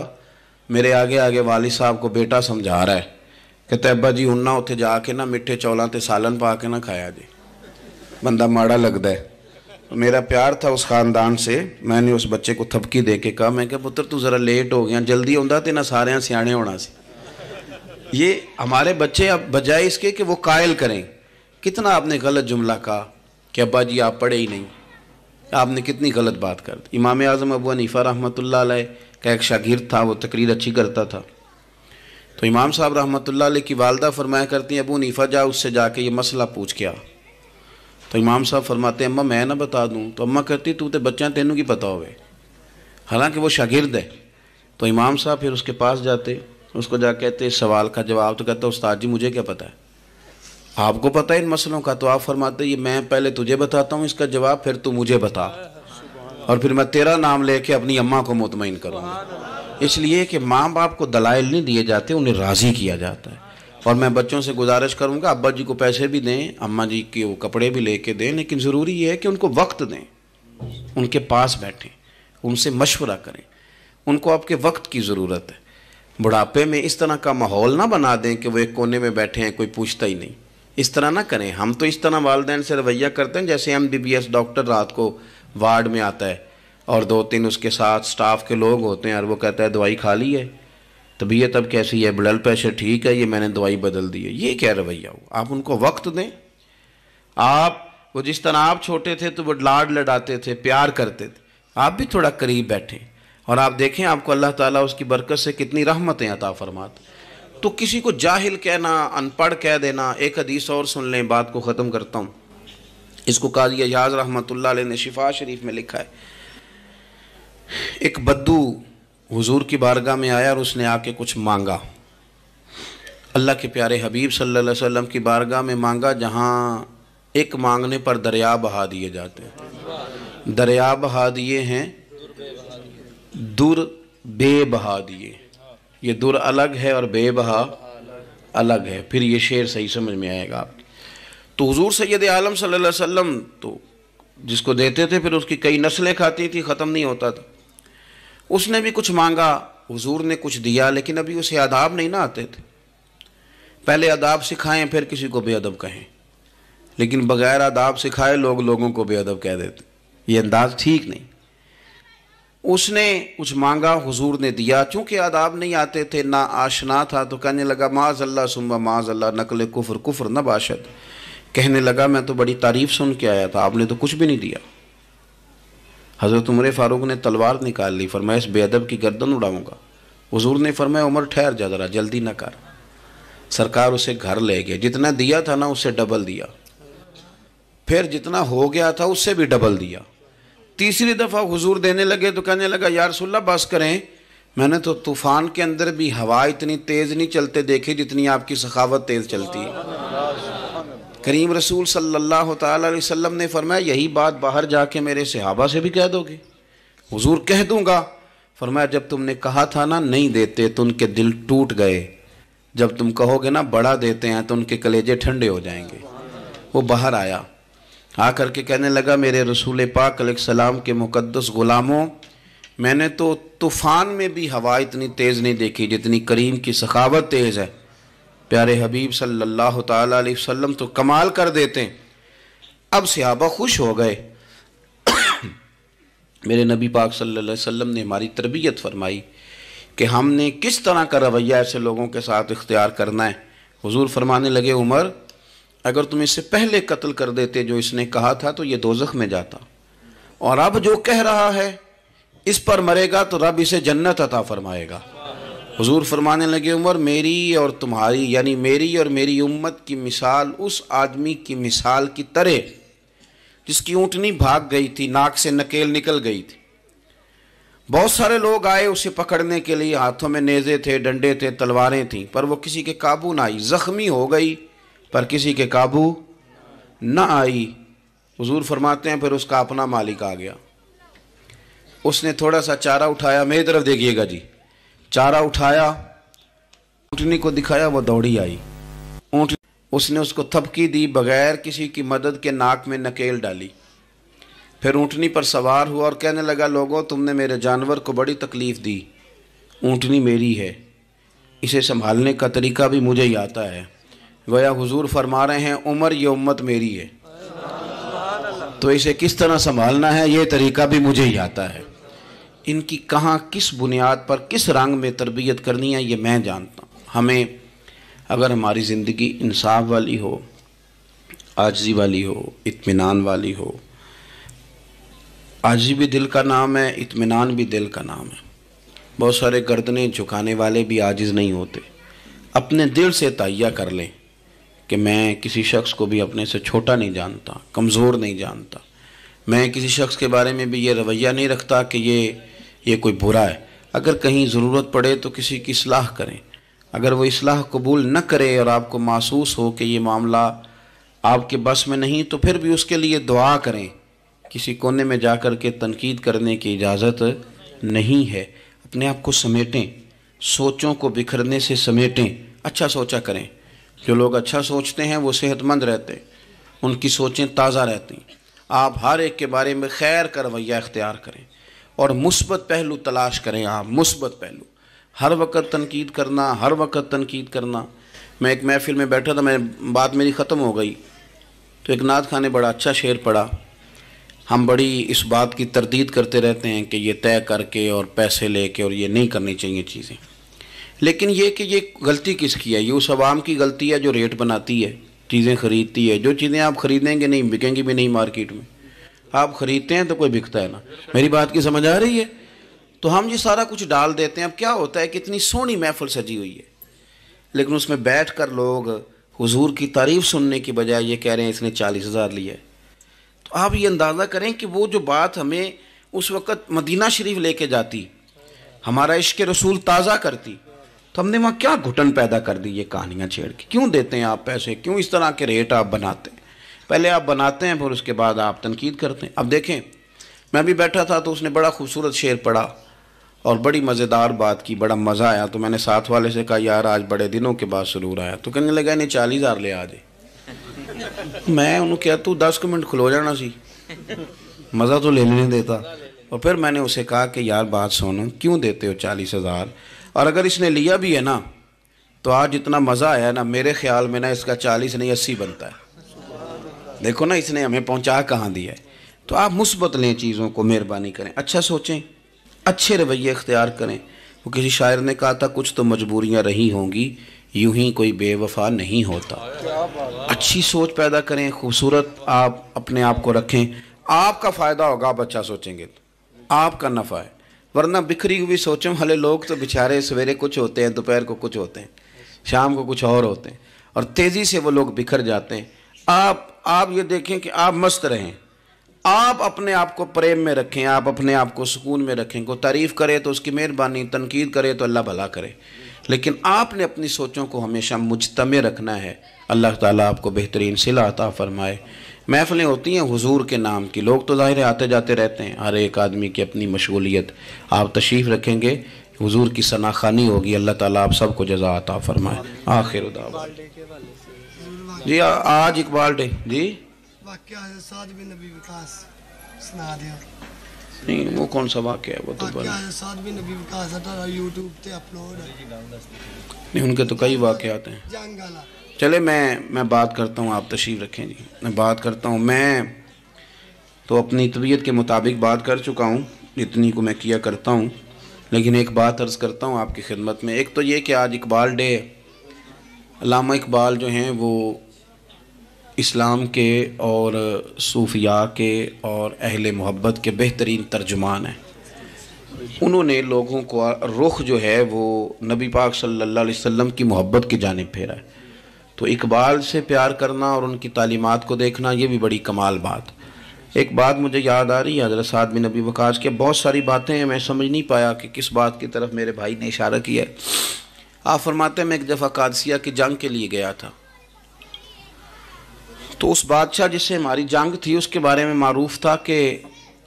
मेरे आगे आगे वाली साहब को बेटा समझा रहा है कहते अबा जी उन्ना उ जाके ना मिठे चौलों से सालन पा के ना खाया जी बंदा माड़ा लगता है मेरा प्यार था उस खानदान से मैंने उस बच्चे को थपकी दे के कहा मैं क्या पुत्र तू ज़रा लेट हो गया जल्दी आता तो ना सारे सियाने होना से ये हमारे बच्चे अब बजाय इसके कि वो कायल करें कितना आपने गलत जुमला कहा कि अब्बा जी आप पढ़े ही नहीं आपने कितनी गलत बात कर दी इमाम आज़म अबू हनीफ़ा रहमत ला का एक शागिर था वो तकरीर अच्छी करता था तो इमाम साहब रहमत लाई की वालदा फरमाया करती हैं अबू नीफा जा उससे जाके ये मसला पूछ के आ तो इमाम साहब फरमाते अम्मा मैं ना बता दूँ तो अम्मा कहती तू तो बच्चा तेन की पता हो हालांकि वो शागिर्द है तो इमाम साहब फिर उसके पास जाते उसको जा कहते सवाल का जवाब तो कहता उस्ताद जी मुझे क्या पता है आपको पता है इन मसलों का तो आप फरमाते ये मैं पहले तुझे बताता हूँ इसका जवाब फिर तू मुझे बता और फिर मैं तेरा नाम लेके अपनी अम्मा को मुतमिन करूँगा इसलिए कि माँ बाप को दलाइल नहीं दिए जाते उन्हें राज़ी किया जाता है और मैं बच्चों से गुजारिश करूँगा अब्बा जी को पैसे भी दें अम्मा जी के वो कपड़े भी लेके दें लेकिन ज़रूरी ये है कि उनको वक्त दें उनके पास बैठें उनसे मशवरा करें उनको आपके वक्त की ज़रूरत है बुढ़ापे में इस तरह का माहौल ना बना दें कि वो एक कोने में बैठे हैं कोई पूछता ही नहीं इस तरह ना करें हम तो इस तरह वालदेन से रवैया करते हैं जैसे एम बी डॉक्टर रात को वार्ड में आता है और दो तीन उसके साथ स्टाफ के लोग होते हैं और वो कहता है दवाई खा ली है तबीयत अब कैसी है ब्लड प्रेशर ठीक है ये मैंने दवाई बदल दी है ये क्या रवैया हो आप उनको वक्त दें आप वो जिस तरह आप छोटे थे तो वो लाड लड़ाते थे प्यार करते थे आप भी थोड़ा करीब बैठें और आप देखें आपको अल्लाह ताला उसकी बरकत से कितनी रहमतें अता फरमाते तो किसी को जाहिल कहना अनपढ़ कह देना एक हदीस और सुन लें बात को ख़त्म करता हूँ इसको काजी एजाज रहमत ने शिफा शरीफ में लिखा है एक बद्दू हुजूर की बारगाह में आया और उसने आके कुछ मांगा अल्लाह के प्यारे हबीब सल्लल्लाहु अलैहि वसल्लम की बारगाह में मांगा जहाँ एक मांगने पर दरिया बहा दिए जाते हैं दरिया बहा दिए हैं दुर बे बहा दिए ये दुर अलग है और बे बहा अलग है फिर ये शेर सही समझ में आएगा आप तो हजूर सैद आलम सल्लम तो जिसको देते थे फिर उसकी कई नस्लें खाती थी ख़त्म नहीं होता था उसने भी कुछ मांगा हजूर ने कुछ दिया लेकिन अभी उसे आदाब नहीं ना आते थे पहले आदाब सिखाएं फिर किसी को बेअदब कहें लेकिन बगैर आदाब सिखाए लोग लोगों को बेअदब कह देते ये अंदाज ठीक नहीं उसने कुछ मांगा हुजूर ने दिया चूँकि आदाब नहीं आते थे ना आशना था तो कहने लगा माज अल्लाह सुम्बा माज अल्लाह नकल कुफर कुफर न बाशद कहने लगा मैं तो बड़ी तारीफ सुन के आया था आपने तो कुछ भी नहीं दिया हज़रत उमर फारूक ने तलवार निकाल ली फरमाया इस बेअदब की गर्दन उड़ाऊंगा हजूर ने फरमाया उमर ठहर जा ज़रा जल्दी ना कर सरकार उसे घर ले गए जितना दिया था ना उससे डबल दिया फिर जितना हो गया था उससे भी डबल दिया तीसरी दफ़ा हजूर देने लगे तो कहने लगा यार सुल्ला बस करें मैंने तो तूफ़ान के अंदर भी हवा इतनी तेज़ नहीं चलते देखी जितनी आपकी सखावत तेज़ चलती है करीम रसूल सल्लल्लाहु अलैहि वसल्लम ने फरमाया यही बात बाहर जाके मेरे सहाबा से भी कह दोगे हुजूर कह दूंगा फरमाया जब तुमने कहा था ना नहीं देते तो उनके दिल टूट गए जब तुम कहोगे ना बड़ा देते हैं तो उनके कलेजे ठंडे हो जाएंगे वो बाहर आया आ के कहने लगा मेरे रसूल पाक सलाम के मुकदस ग़ुलामों मैंने तो तूफ़ान में भी हवा इतनी तेज़ नहीं देखी जितनी करीम की सखावत तेज़ है प्यारे हबीब सल्लल्लाहु अलैहि वसल्लम तो कमाल कर देते हैं अब सहाबा खुश हो गए मेरे नबी पाक सल्लल्लाहु अलैहि वसल्लम ने हमारी तरबियत फरमाई कि हमने किस तरह का रवैया ऐसे लोगों के साथ इख्तियार करना है हुजूर फरमाने लगे उमर अगर तुम इससे पहले कत्ल कर देते जो इसने कहा था तो ये दोजख में जाता और अब जो कह रहा है इस पर मरेगा तो रब इसे जन्नत अता फरमाएगा हुजूर फरमाने लगे उमर मेरी और तुम्हारी यानी मेरी और मेरी उम्मत की मिसाल उस आदमी की मिसाल की तरह जिसकी ऊँटनी भाग गई थी नाक से नकेल निकल गई थी बहुत सारे लोग आए उसे पकड़ने के लिए हाथों में नेज़े थे डंडे थे तलवारें थीं पर वो किसी के काबू ना आई ज़ख्मी हो गई पर किसी के काबू ना आई हुजूर फरमाते हैं फिर उसका अपना मालिक आ गया उसने थोड़ा सा चारा उठाया मेरी तरफ देखिएगा जी चारा उठाया ऊँटनी को दिखाया वो दौड़ी आई ऊँट उसने उसको थपकी दी बगैर किसी की मदद के नाक में नकेल डाली फिर ऊँटनी पर सवार हुआ और कहने लगा लोगों तुमने मेरे जानवर को बड़ी तकलीफ़ दी ऊँटनी मेरी है इसे संभालने का तरीका भी मुझे ही आता है वया हुजूर फरमा रहे हैं उम्र ये उम्मत मेरी है तो इसे किस तरह संभालना है ये तरीका भी मुझे ही आता है इनकी कहाँ किस बुनियाद पर किस रंग में तरबियत करनी है ये मैं जानता हूँ हमें अगर हमारी ज़िंदगी इंसाफ वाली हो आजी वाली हो इतमान वाली हो आजी भी दिल का नाम है इतमान भी दिल का नाम है बहुत सारे गर्दने झुकाने वाले भी आजिज़ नहीं होते अपने दिल से तैया कर लें कि मैं किसी शख्स को भी अपने से छोटा नहीं जानता कमज़ोर नहीं जानता मैं किसी शख्स के बारे में भी ये रवैया नहीं रखता कि ये ये कोई बुरा है अगर कहीं ज़रूरत पड़े तो किसी की सलाह करें अगर वो इसलाह कबूल न करे और आपको महसूस हो कि ये मामला आपके बस में नहीं तो फिर भी उसके लिए दुआ करें किसी कोने में जा कर के तनकीद करने की इजाज़त नहीं है अपने आप को समेटें सोचों को बिखरने से समेटें अच्छा सोचा करें जो लोग अच्छा सोचते हैं वो सेहतमंद रहते हैं उनकी सोचें ताज़ा रहती आप हर एक के बारे में खैर का रवैया इख्तियार करें और मुस्बत पहलू तलाश करें आप मुस्बत पहलू हर वक्त तनकीद करना हर वक्त तनकीद करना मैं एक महफिल में बैठा था मैं बात मेरी ख़त्म हो गई तो एक नाथ खान ने बड़ा अच्छा शेर पढ़ा हम बड़ी इस बात की तरदीद करते रहते हैं कि ये तय करके और पैसे लेके और ये नहीं करनी चाहिए चीज़ें लेकिन ये कि ये गलती किसकी है ये उस आवाम की गलती है जो रेट बनाती है चीज़ें ख़रीदती है जो चीज़ें आप ख़रीदेंगे नहीं बिकेंगी भी नहीं मार्केट में आप खरीदते हैं तो कोई बिकता है ना मेरी बात की समझ आ रही है तो हम ये सारा कुछ डाल देते हैं अब क्या होता है कितनी सोनी महफल सजी हुई है लेकिन उसमें बैठ कर लोग हुजूर की तारीफ सुनने की बजाय ये कह रहे हैं इसने चालीस हज़ार लिया है तो आप ये अंदाज़ा करें कि वो जो बात हमें उस वक़्त मदीना शरीफ लेके जाती हमारा इश्क रसूल ताज़ा करती तो हमने वहाँ क्या घुटन पैदा कर दी ये कहानियाँ छेड़ के क्यों देते हैं आप पैसे क्यों इस तरह के रेट आप बनाते पहले आप बनाते हैं फिर उसके बाद आप तनकीद करते हैं अब देखें मैं भी बैठा था तो उसने बड़ा खूबसूरत शेर पढ़ा और बड़ी मज़ेदार बात की बड़ा मज़ा आया तो मैंने साथ वाले से कहा यार आज बड़े दिनों के बाद सुरूर आया तो कहने लगा इन्हें चालीस हज़ार ले आ जाए मैं उन्होंने कहा तू दस मिनट खुलो जाना सी मज़ा तो ले लेने देता और फिर मैंने उसे कहा कि यार बात सुनो क्यों देते हो चालीस हज़ार और अगर इसने लिया भी है ना तो आज इतना मज़ा आया ना मेरे ख्याल में ना इसका चालीस नहीं अस्सी बनता है देखो ना इसने हमें पहुंचा कहाँ दिया है तो आप मुस्बत लें चीज़ों को मेहरबानी करें अच्छा सोचें अच्छे रवैये अख्तियार करें वो किसी शायर ने कहा था कुछ तो मजबूरियाँ रही होंगी यूं ही कोई बेवफा नहीं होता अच्छी सोच पैदा करें खूबसूरत आप अपने आप को रखें आपका फ़ायदा होगा आप अच्छा सोचेंगे तो आपका नफ़ा है वरना बिखरी हुई सोचें हले लोग तो बेचारे सवेरे कुछ होते हैं दोपहर को कुछ होते हैं शाम को कुछ और होते हैं और तेज़ी से वो लोग बिखर जाते हैं आप आप ये देखें कि आप मस्त रहें आप अपने आप को प्रेम में रखें आप अपने आप को सुकून में रखें को तारीफ़ करें तो उसकी मेहरबानी तनकीद करे तो अल्लाह भला करे लेकिन आपने अपनी सोचों को हमेशा मुजतम रखना है अल्लाह ताला आपको बेहतरीन सिला अता फ़रमाए महफ़लें होती हैं हुजूर के नाम की लोग तो ज़ाहिर आते जाते रहते हैं हर एक आदमी की अपनी मशगूलियत आप तशरीफ़ रखेंगे हुजूर की सनाखानी होगी अल्लाह ताला आप सबको जजा अता फ़रमाए आखिर उदा जी आ, आज इकबाल डे जी नहीं वो कौन सा वाक्य है वो तो यूट्यूब नहीं उनके तो कई वाक्य आते हैं चले मैं मैं बात करता हूँ आप तशीफ रखें जी मैं बात करता हूँ मैं तो अपनी तबीयत के मुताबिक बात कर चुका हूँ जितनी को मैं किया करता हूँ लेकिन एक बात अर्ज़ करता हूँ आपकी खिदमत में एक तो ये कि आज इकबाल डे अलामा इकबाल जो हैं वो इस्लाम के और सूफिया के और अहल मोहब्बत के बेहतरीन तर्जुमान हैं उन्होंने लोगों को रुख जो है वो नबी पाक सल्लल्लाहु अलैहि वसल्लम की मोहब्बत की जानब फेरा है तो इकबाल से प्यार करना और उनकी तालीमत को देखना ये भी बड़ी कमाल बात एक बात मुझे याद आ रही है हजरत साद बिन नबी वकाश के बहुत सारी बातें हैं मैं समझ नहीं पाया कि किस बात की तरफ मेरे भाई ने इशारा किया है आप फरमाते मैं एक दफ़ा कादसिया की जंग के लिए गया था तो उस बादशाह जिससे हमारी जंग थी उसके बारे में मारूफ था कि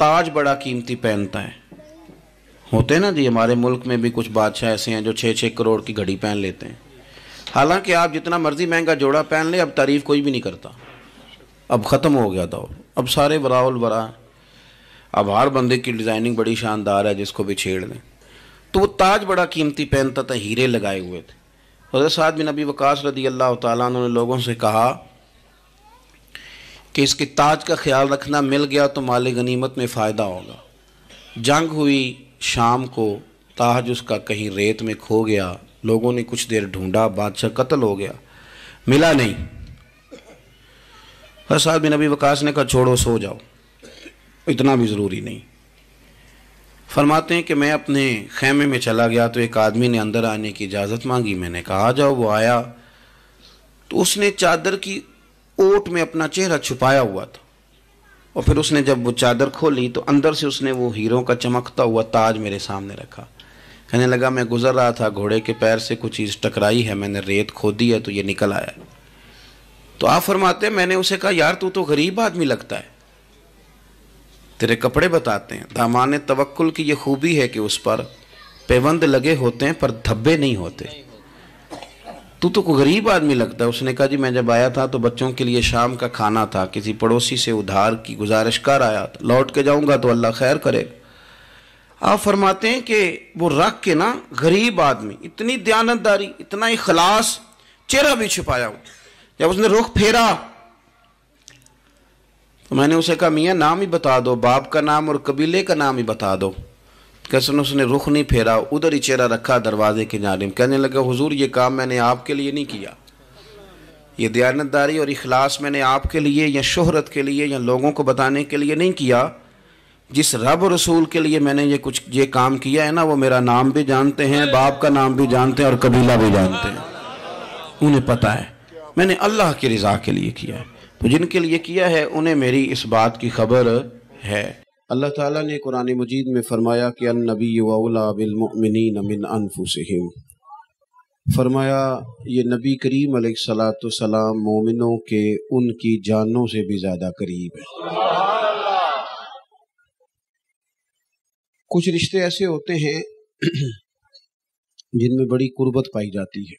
ताज बड़ा कीमती पहनता है होते हैं ना जी हमारे मुल्क में भी कुछ बादशाह ऐसे हैं जो छः छः करोड़ की घड़ी पहन लेते हैं हालांकि आप जितना मर्जी महंगा जोड़ा पहन ले अब तारीफ कोई भी नहीं करता अब ख़त्म हो गया था अब सारे बराउल बरा अब हर बंदे की डिज़ाइनिंग बड़ी शानदार है जिसको भी छेड़ लें तो वो ताज बड़ा कीमती पहनता था हीरे लगाए हुए थे हजरत साहब बिन नबी वकास रदी अल्लाह तुमने लोगों से कहा कि इसके ताज का ख्याल रखना मिल गया तो माल गनीमत में फ़ायदा होगा जंग हुई शाम को ताज उसका कहीं रेत में खो गया लोगों ने कुछ देर ढूंढा बादशाह कत्ल हो गया मिला नहीं हर साहब बिन अभी वकास ने कहा छोड़ो सो जाओ इतना भी ज़रूरी नहीं फरमाते हैं कि मैं अपने खेमे में चला गया तो एक आदमी ने अंदर आने की इजाज़त मांगी मैंने कहा आ जाओ वो आया तो उसने चादर की ओट में अपना चेहरा छुपाया हुआ था और फिर उसने जब वो चादर खोली तो अंदर से उसने वो हीरों का चमकता हुआ ताज मेरे सामने रखा कहने लगा मैं गुजर रहा था घोड़े के पैर से कुछ चीज़ टकराई है मैंने रेत खोदी है तो ये निकल आया तो आप फरमाते मैंने उसे कहा यार तू तो गरीब आदमी लगता है तेरे कपड़े बताते हैं दामान तवक्ल की ये खूबी है कि उस पर पेवंद लगे होते हैं पर धब्बे नहीं होते तू तो गरीब आदमी लगता है उसने कहा जी मैं जब आया था तो बच्चों के लिए शाम का खाना था किसी पड़ोसी से उधार की गुजारिश कर आया था लौट के जाऊंगा तो अल्लाह खैर करे आप फरमाते हैं कि वो रख के ना गरीब आदमी इतनी दयानतदारी इतना इखलास चेहरा भी छिपाया जब उसने रुख फेरा तो मैंने उसे कहा मियाँ नाम ही बता दो बाप का नाम और कबीले का नाम ही बता दो कैसे ने उसने रुख नहीं फेरा उधर ही चेहरा रखा दरवाजे के नारे में कहने लगा हुजूर ये काम मैंने आपके लिए नहीं किया ये दयानतदारी और इखलास मैंने आपके लिए या शोहरत के लिए या लोगों को बताने के लिए नहीं किया जिस रब रसूल के लिए मैंने ये कुछ ये काम किया है ना वो मेरा नाम भी जानते हैं बाप का नाम भी जानते हैं और कबीला भी जानते हैं उन्हें पता है मैंने अल्लाह की रज़ा के लिए किया है तो जिनके लिए किया है उन्हें मेरी इस बात की खबर है अल्लाह ताला ने कुरान मजीद में फरमाया कि अन नबी वाबिलमिन मिन अनफुसम फरमाया ये नबी करीम सलाम मोमिनों के उनकी जानों से भी ज़्यादा करीब है कुछ रिश्ते ऐसे होते हैं जिनमें बड़ी कुर्बत पाई जाती है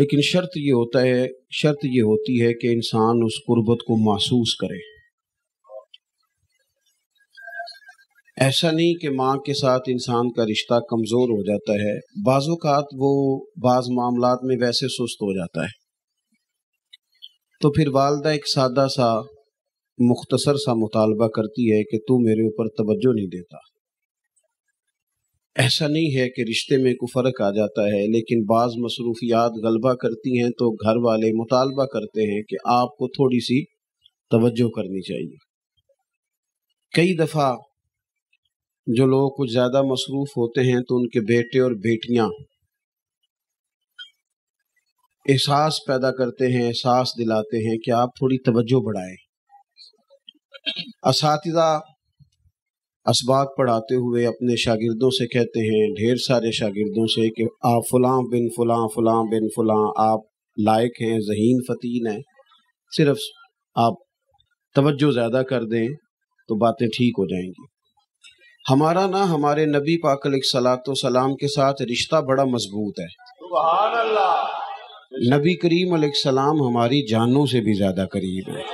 लेकिन शर्त ये होता है शर्त ये होती है कि इंसान उस कुर्बत को महसूस करे ऐसा नहीं कि माँ के साथ इंसान का रिश्ता कमज़ोर हो जाता है बाज़ात वो बाज़ मामला में वैसे सुस्त हो जाता है तो फिर वालदा एक सादा सा मुख्तसर सा मुतालबा करती है कि तू मेरे ऊपर तवज्जो नहीं देता ऐसा नहीं है कि रिश्ते में कोई फ़र्क आ जाता है लेकिन बाज़ मसरूफियात गलबा करती हैं तो घर वाले मुतालबा करते हैं कि आपको थोड़ी सी तवज्जो करनी चाहिए कई दफ़ा जो लोग कुछ ज़्यादा मसरूफ़ होते हैं तो उनके बेटे और बेटियां एहसास पैदा करते हैं एहसास दिलाते हैं कि आप थोड़ी तवज्जो बढ़ाएं इसातजा इसबाक पढ़ाते हुए अपने शागिर्दों से कहते हैं ढेर सारे शागिर्दों से कि आप फलां बिन फलां फलां बिन फलां आप लायक हैं जहीन फतीन हैं सिर्फ आप तवज्जो ज़्यादा कर दें तो बातें ठीक हो जाएंगी हमारा ना हमारे नबी पाक सलात सलाम के साथ रिश्ता बड़ा मजबूत है नबी करीम सलाम हमारी जानों से भी ज्यादा करीब है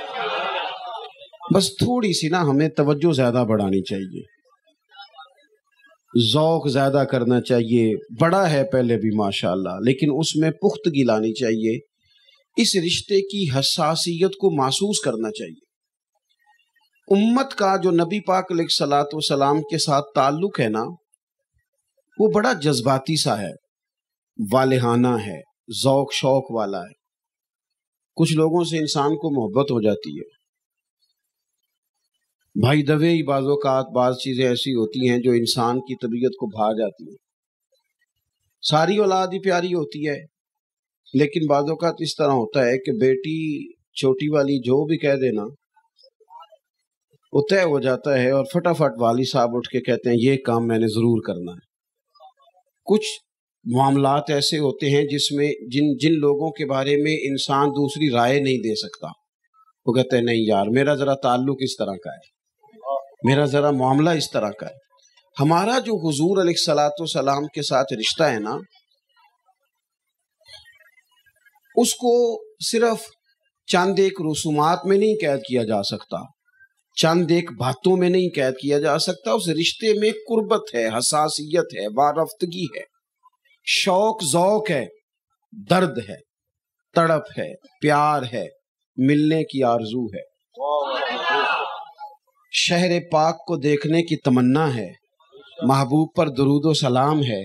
बस थोड़ी सी ना हमें तवज्जो ज्यादा बढ़ानी चाहिए जौक ज्यादा करना चाहिए बड़ा है पहले भी माशाल्लाह लेकिन उसमें पुख्तगी लानी चाहिए इस रिश्ते की हसासीत को महसूस करना चाहिए उम्मत का जो नबी पाक सलात सलाम के साथ ताल्लुक है ना वो बड़ा जज्बाती सा है वालहाना है जौक शौक वाला है कुछ लोगों से इंसान को मोहब्बत हो जाती है भाई दवे ही बाज़ात बाज़ चीज़ें ऐसी होती हैं जो इंसान की तबीयत को भा जाती है सारी औलाद ही प्यारी होती है लेकिन बाज़ात इस तरह होता है कि बेटी छोटी वाली जो भी कह देना वो तय हो जाता है और फटाफट वाली साहब उठ के कहते हैं ये काम मैंने ज़रूर करना है कुछ मामला ऐसे होते हैं जिसमें जिन जिन लोगों के बारे में इंसान दूसरी राय नहीं दे सकता वो कहते हैं नहीं यार मेरा ज़रा ताल्लुक इस तरह का है मेरा ज़रा मामला इस तरह का है हमारा जो हजूर सलाम के साथ रिश्ता है ना उसको सिर्फ चंद एक रसूमात में नहीं कैद किया जा सकता चंद एक बातों में नहीं कैद किया जा सकता उस रिश्ते में कुर्बत है हसासियत है वारफ्तगी है शौक जौक है दर्द है तड़प है प्यार है मिलने की आरजू है शहर पाक को देखने की तमन्ना है महबूब पर दरूद सलाम है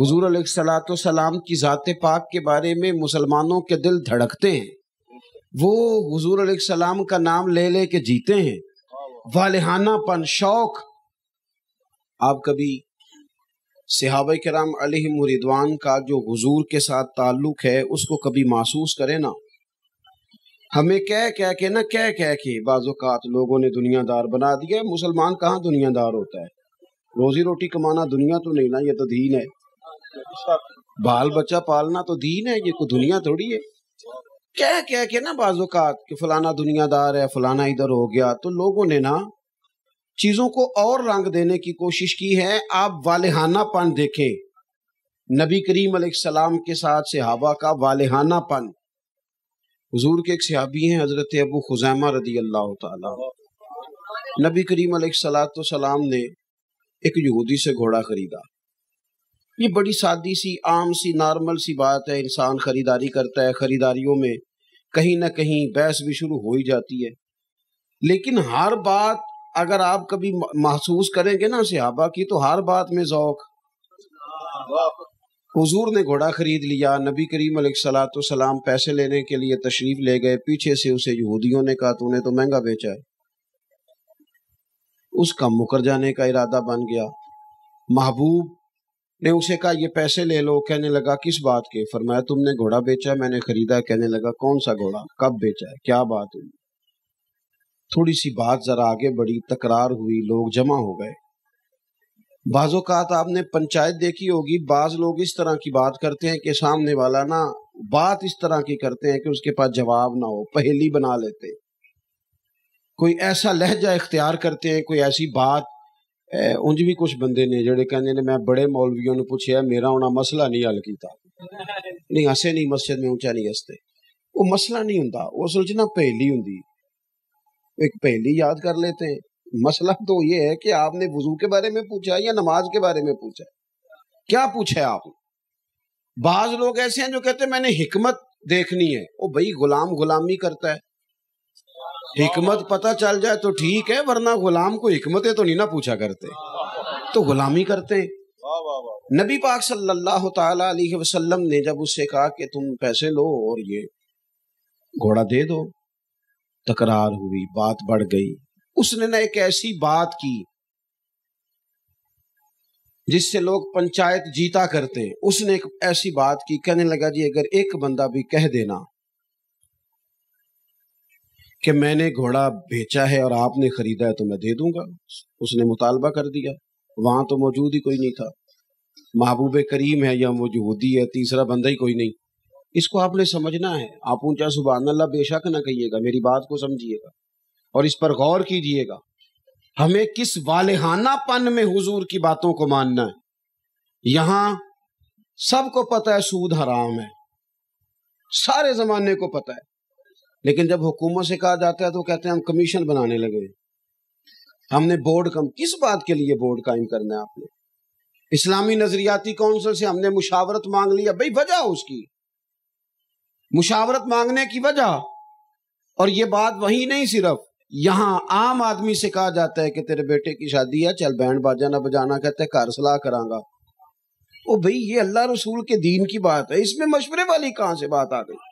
हजूर सलाम की ज़ात पाक के बारे में मुसलमानों के दिल धड़कते हैं वो हजूर सलाम का नाम ले ले के जीते हैं वालहानापन शौक आप कभी सिहाब कराम मुरिदवान का जो हजूर के साथ ताल्लुक है उसको कभी महसूस करें ना हमें कह कह के ना कह कह के बाज़ात लोगों ने दुनियादार बना दिया मुसलमान कहाँ दुनियादार होता है रोजी रोटी कमाना दुनिया तो नहीं ना ये तो दीन है बाल बच्चा पालना तो दीन है ये को तो दुनिया थोड़ी है कह कह के ना बाजुकात कि फलाना दुनियादार है फलाना इधर हो गया तो लोगों ने ना चीजों को और रंग देने की कोशिश की है आप पन देखें नबी करीम सलाम के साथ सिहाबा का पन हजूर के एक सहाबी हैं हजरत अबू खुजैमा रदी अल्लाह तबी करीम सलाम ने एक यहूदी से घोड़ा खरीदा ये बड़ी सादी सी आम सी नॉर्मल सी बात है इंसान खरीदारी करता है खरीदारियों में कहीं ना कहीं बहस भी शुरू हो ही जाती है लेकिन हर बात अगर आप कभी महसूस करेंगे ना सिहाबा की तो हर बात में जौक हजूर ने घोड़ा खरीद लिया नबी करीम सलाम पैसे लेने के लिए तशरीफ ले गए पीछे से उसे यहूदियों ने कहा तूने तो महंगा बेचा है उसका मुकर जाने का इरादा बन गया महबूब ने उसे कहा ये पैसे ले लो कहने लगा किस बात के फरमाया तुमने घोड़ा बेचा मैंने खरीदा कहने लगा कौन सा घोड़ा कब बेचा है क्या बात हुई थोड़ी सी बात जरा आगे बढ़ी तकरार हुई लोग जमा हो गए बाजो बात आपने पंचायत देखी होगी बाज लोग इस तरह की बात करते हैं कि सामने वाला ना बात इस तरह की करते हैं कि उसके पास जवाब ना हो पहेली बना लेते कोई ऐसा लहजा इख्तियार करते हैं कोई ऐसी बात उंज भी कुछ बंदे ने जो ਕਹਿੰਦੇ ਨੇ ਮੈਂ ਬੜੇ ਮੌਲਵੀਆਂ पूछे मेरा उन्हें मसला नहीं हल किया नहीं ਨਹੀਂ नहीं मस्जिद में ऊंचा नहीं हसते ਹਸਤੇ मसला नहीं हों वो ना पहली होंगी एक पहली याद कर लेते हैं मसला तो ये है कि आपने वजू के बारे में पूछा या नमाज के बारे में पूछा क्या पूछा है बाज लोग ऐसे हैं जो कहते हैं मैंने हिकमत देखनी है वो भाई गुलाम गुलामी करता है हिकमत पता चल जाए तो ठीक है वरना गुलाम को हिकमतें तो नहीं ना पूछा करते तो गुलामी करते नबी पाक सल्लल्लाहु अलैहि वसल्लम ने जब उससे कहा कि तुम पैसे लो और ये घोड़ा दे दो तकरार हुई बात बढ़ गई उसने ना एक ऐसी बात की जिससे लोग पंचायत जीता करते उसने एक ऐसी बात की कहने लगा जी अगर एक बंदा भी कह देना कि मैंने घोड़ा बेचा है और आपने खरीदा है तो मैं दे दूंगा उसने मुतालबा कर दिया वहां तो मौजूद ही कोई नहीं था महबूब करीम है या मौजूदी है तीसरा बंदा ही कोई नहीं इसको आपने समझना है आप ऊंचा सुबह अल्लाह बेशक ना कहिएगा मेरी बात को समझिएगा और इस पर गौर कीजिएगा हमें किस पन में हुजूर की बातों को मानना है यहां सबको पता है सूद हराम है सारे जमाने को पता है लेकिन जब हुकूमत से कहा जाता है तो कहते हैं हम कमीशन बनाने लगे हमने बोर्ड कम किस बात के लिए बोर्ड कायम करना है आपने इस्लामी नजरियाती काउंसिल से हमने मुशावरत मांग लिया भाई वजह उसकी मुशावरत मांगने की वजह और ये बात वही नहीं सिर्फ यहां आम आदमी से कहा जाता है कि तेरे बेटे की शादी है चल बैंड बाजा ना बजाना कहते हैं कार सलाह करांगा ओ भाई ये अल्लाह रसूल के दीन की बात है इसमें मशवरे वाली कहां से बात आ गई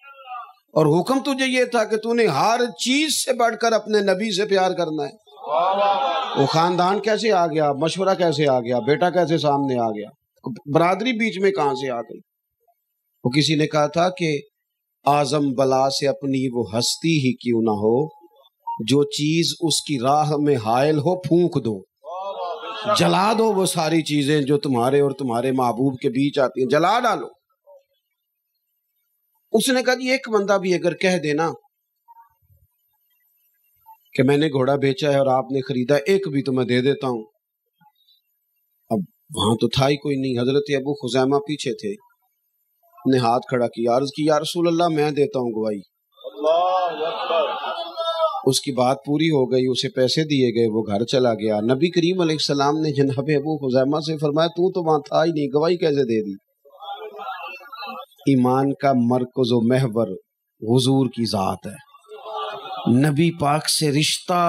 और हुक्म तुझे ये था कि तूने हर चीज से बढ़कर अपने नबी से प्यार करना है वो खानदान कैसे आ गया मशवरा कैसे आ गया बेटा कैसे सामने आ गया बरादरी बीच में कहा से आ गई वो किसी ने कहा था कि आजम बला से अपनी वो हस्ती ही क्यों ना हो जो चीज उसकी राह में हायल हो फूंक दो जला दो वो सारी चीजें जो तुम्हारे और तुम्हारे महबूब के बीच आती हैं जला डालो उसने कहा एक बंदा भी अगर कह देना कि मैंने घोड़ा बेचा है और आपने खरीदा एक भी तो मैं दे देता हूं अब वहां तो था ही कोई नहीं हजरत अबू खुजैमा पीछे थे ने हाथ खड़ा किया अर्ज की रसूल अल्लाह मैं देता हूँ गवाही उसकी बात पूरी हो गई उसे पैसे दिए गए वो घर चला गया नबी करीम सलाम ने जनाब अबू खुजैमा से फरमाया तू तो वहां था ही नहीं गवाही कैसे दे दी ईमान का मरकज व महवर हजूर की ज़ात है नबी पाक से रिश्ता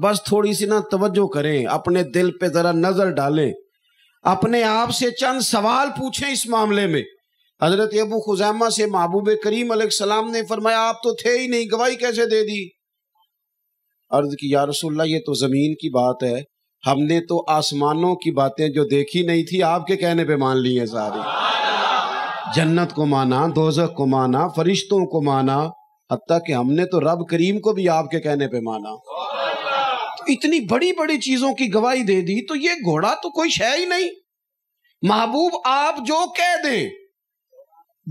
बस थोड़ी सी ना तवज्जो करें अपने दिल पे ज़रा नज़र डालें अपने आप से चंद सवाल पूछें इस मामले में हजरत अबू खुजैमा से महबूब करीम सलाम ने फरमाया आप तो थे ही नहीं गवाही कैसे दे दी अर्ज की या रसोल्ला ये तो ज़मीन की बात है हमने तो आसमानों की बातें जो देखी नहीं थी आपके कहने पे मान ली है सारी जन्नत को माना दोजक को माना फरिश्तों को माना हत्या कि हमने तो रब करीम को भी आपके कहने पे माना तो इतनी बड़ी बड़ी चीजों की गवाही दे दी तो ये घोड़ा तो कोई है ही नहीं महबूब आप जो कह दें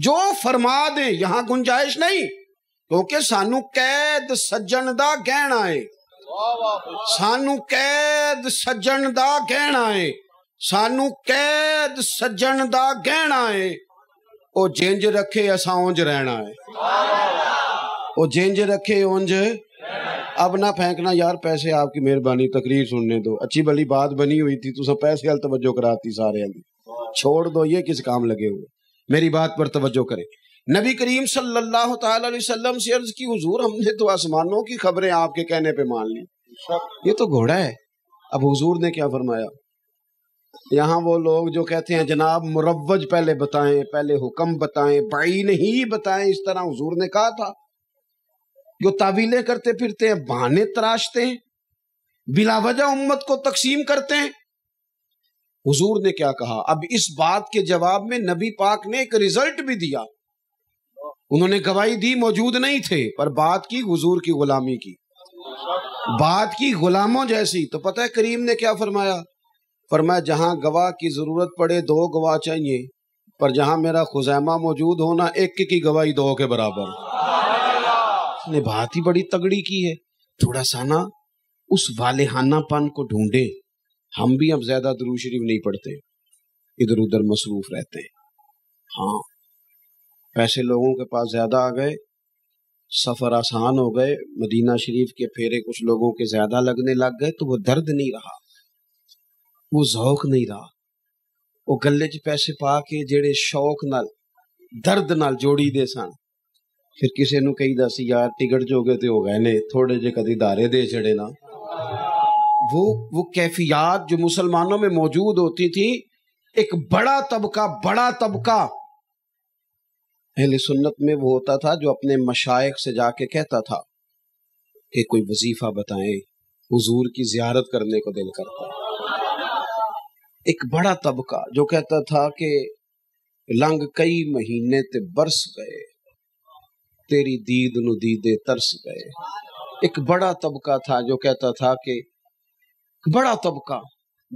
जो फरमा दें यहां गुंजाइश नहीं क्योंकि सानू कैद सज्जन का कहना है सानू कैद सज्जन का कहना है सानू कैद सज्जन का कहना है ओ ਜਿੰਜ रखे असा ਉੰਜ रहना है ओ जिंज रखे उंज अब ना फेंकना यार पैसे आपकी मेहरबानी तकरीर सुनने दो अच्छी भली बात बनी हुई थी तुसा पैसे अल तवज्जो कराती सारे दी छोड़ दो ये किस काम लगे हुए मेरी बात पर तवज्जो करें नबी करीम सल्लल्लाहु अलैहि वसल्लम से अर्ज की हुजूर हमने तो आसमानों की खबरें आपके कहने पे मान ली ये तो घोड़ा है अब हुजूर ने क्या फरमाया यहाँ वो लोग जो कहते हैं जनाब मुरवज पहले बताएं पहले हुक्म बताएं बाई नहीं बताएं इस तरह हजूर ने कहा था जो तावीले करते फिरते हैं बहाने तराशते हैं बिलावजा उम्मत को तकसीम करते हैं हुजूर ने क्या कहा अब इस बात के जवाब में नबी पाक ने एक रिजल्ट भी दिया उन्होंने गवाही दी मौजूद नहीं थे पर बात की हुजूर की गुलामी की बात की गुलामों जैसी तो पता है करीम ने क्या फरमाया पर मैं जहाँ गवाह की ज़रूरत पड़े दो गवाह चाहिए पर जहाँ मेरा खुजैमा मौजूद होना एक की गवाही दो के बराबर ने बात ही बड़ी तगड़ी की है थोड़ा सा ना उस वालेहानापन को ढूंढे हम भी अब ज्यादा दरू शरीफ नहीं पढ़ते इधर उधर मसरूफ रहते हैं हाँ पैसे लोगों के पास ज्यादा आ गए सफर आसान हो गए मदीना शरीफ के फेरे कुछ लोगों के ज्यादा लगने लग गए तो वो दर्द नहीं रहा वो जौक नहीं रहा वो गले च पैसे पा के जेडे शौक न दर्द न जोड़ी दे सन फिर किसी न कही ਸੀ यार टिकट जो गए तो हो गए ने थोड़े जे कदी दारे दे चढ़े ना वो वो कैफियात जो मुसलमानों में मौजूद होती थी एक बड़ा तबका बड़ा तबका अहले सुन्नत में वो होता था जो अपने मशाइक से जाके कहता था कि कोई वजीफा बताएं हुजूर की जियारत करने को दिल करता है एक बड़ा तबका जो कहता था कि लंग कई महीने ते बरस गए तेरी दीद नु दीदे तरस गए एक बड़ा तबका था जो कहता था कि बड़ा तबका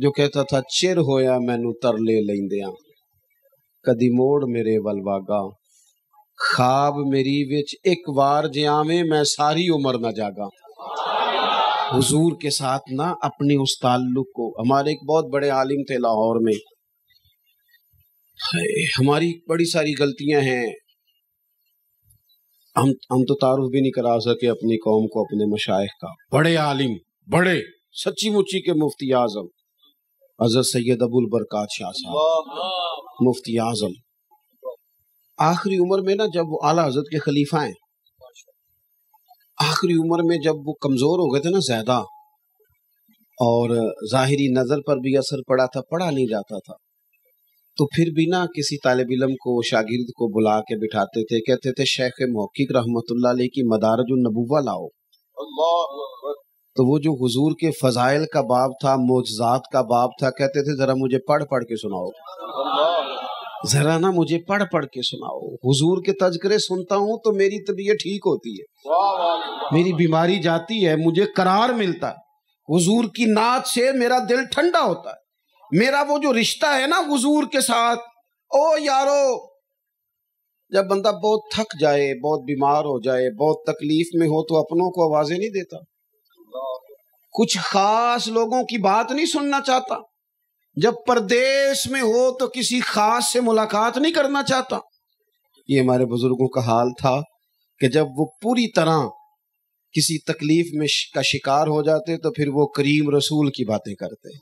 जो कहता था चिर होया मैनू तरले लेंदिया कदी मोड़ मेरे वल वागा खाब मेरी विच एक बार जे आवे मैं सारी उम्र न जागा हुजूर के साथ ना अपने उस ताल्लुक को हमारे एक बहुत बड़े आलिम थे लाहौर में हमारी बड़ी सारी गलतियां हैं हम हम तो तारुफ भी नहीं करा सके अपनी कौम को अपने मशाइ का बड़े आलिम बड़े सच्ची मुच्ची के मुफ्ती आजम अजर सैयद अबुल बरकात शाह मुफ्ती आजम आखिरी उम्र में ना जब वो आला हजरत के खलीफा हैं आखिरी उम्र में जब वो कमज़ोर हो गए थे ना ज़्यादा और जाहिरी नज़र पर भी असर पड़ा था पढ़ा नहीं जाता था तो फिर भी ना किसी तालब इलम को शागिर्द को बुला के बिठाते थे कहते थे शेख महक़ रहमत की मदारज नबुआ लाओ तो वो जो हुजूर के फ़ज़ाइल का बाब था मोजात का बाब था कहते थे ज़रा मुझे पढ़ पढ़ के सुनाओ जरा ना मुझे पढ़ पढ़ के सुनाओ हुजूर के तजकरे सुनता हूँ तो मेरी तबीयत ठीक होती है मेरी बीमारी जाती है मुझे करार मिलता है हुजूर की नाच से मेरा दिल ठंडा होता है मेरा वो जो रिश्ता है ना हुजूर के साथ ओ यारो जब बंदा बहुत थक जाए बहुत बीमार हो जाए बहुत तकलीफ में हो तो अपनों को आवाजें नहीं देता कुछ खास लोगों की बात नहीं सुनना चाहता जब परदेश में हो तो किसी खास से मुलाकात नहीं करना चाहता ये हमारे बुजुर्गों का हाल था कि जब वो पूरी तरह किसी तकलीफ में का शिकार हो जाते तो फिर वो करीम रसूल की बातें करते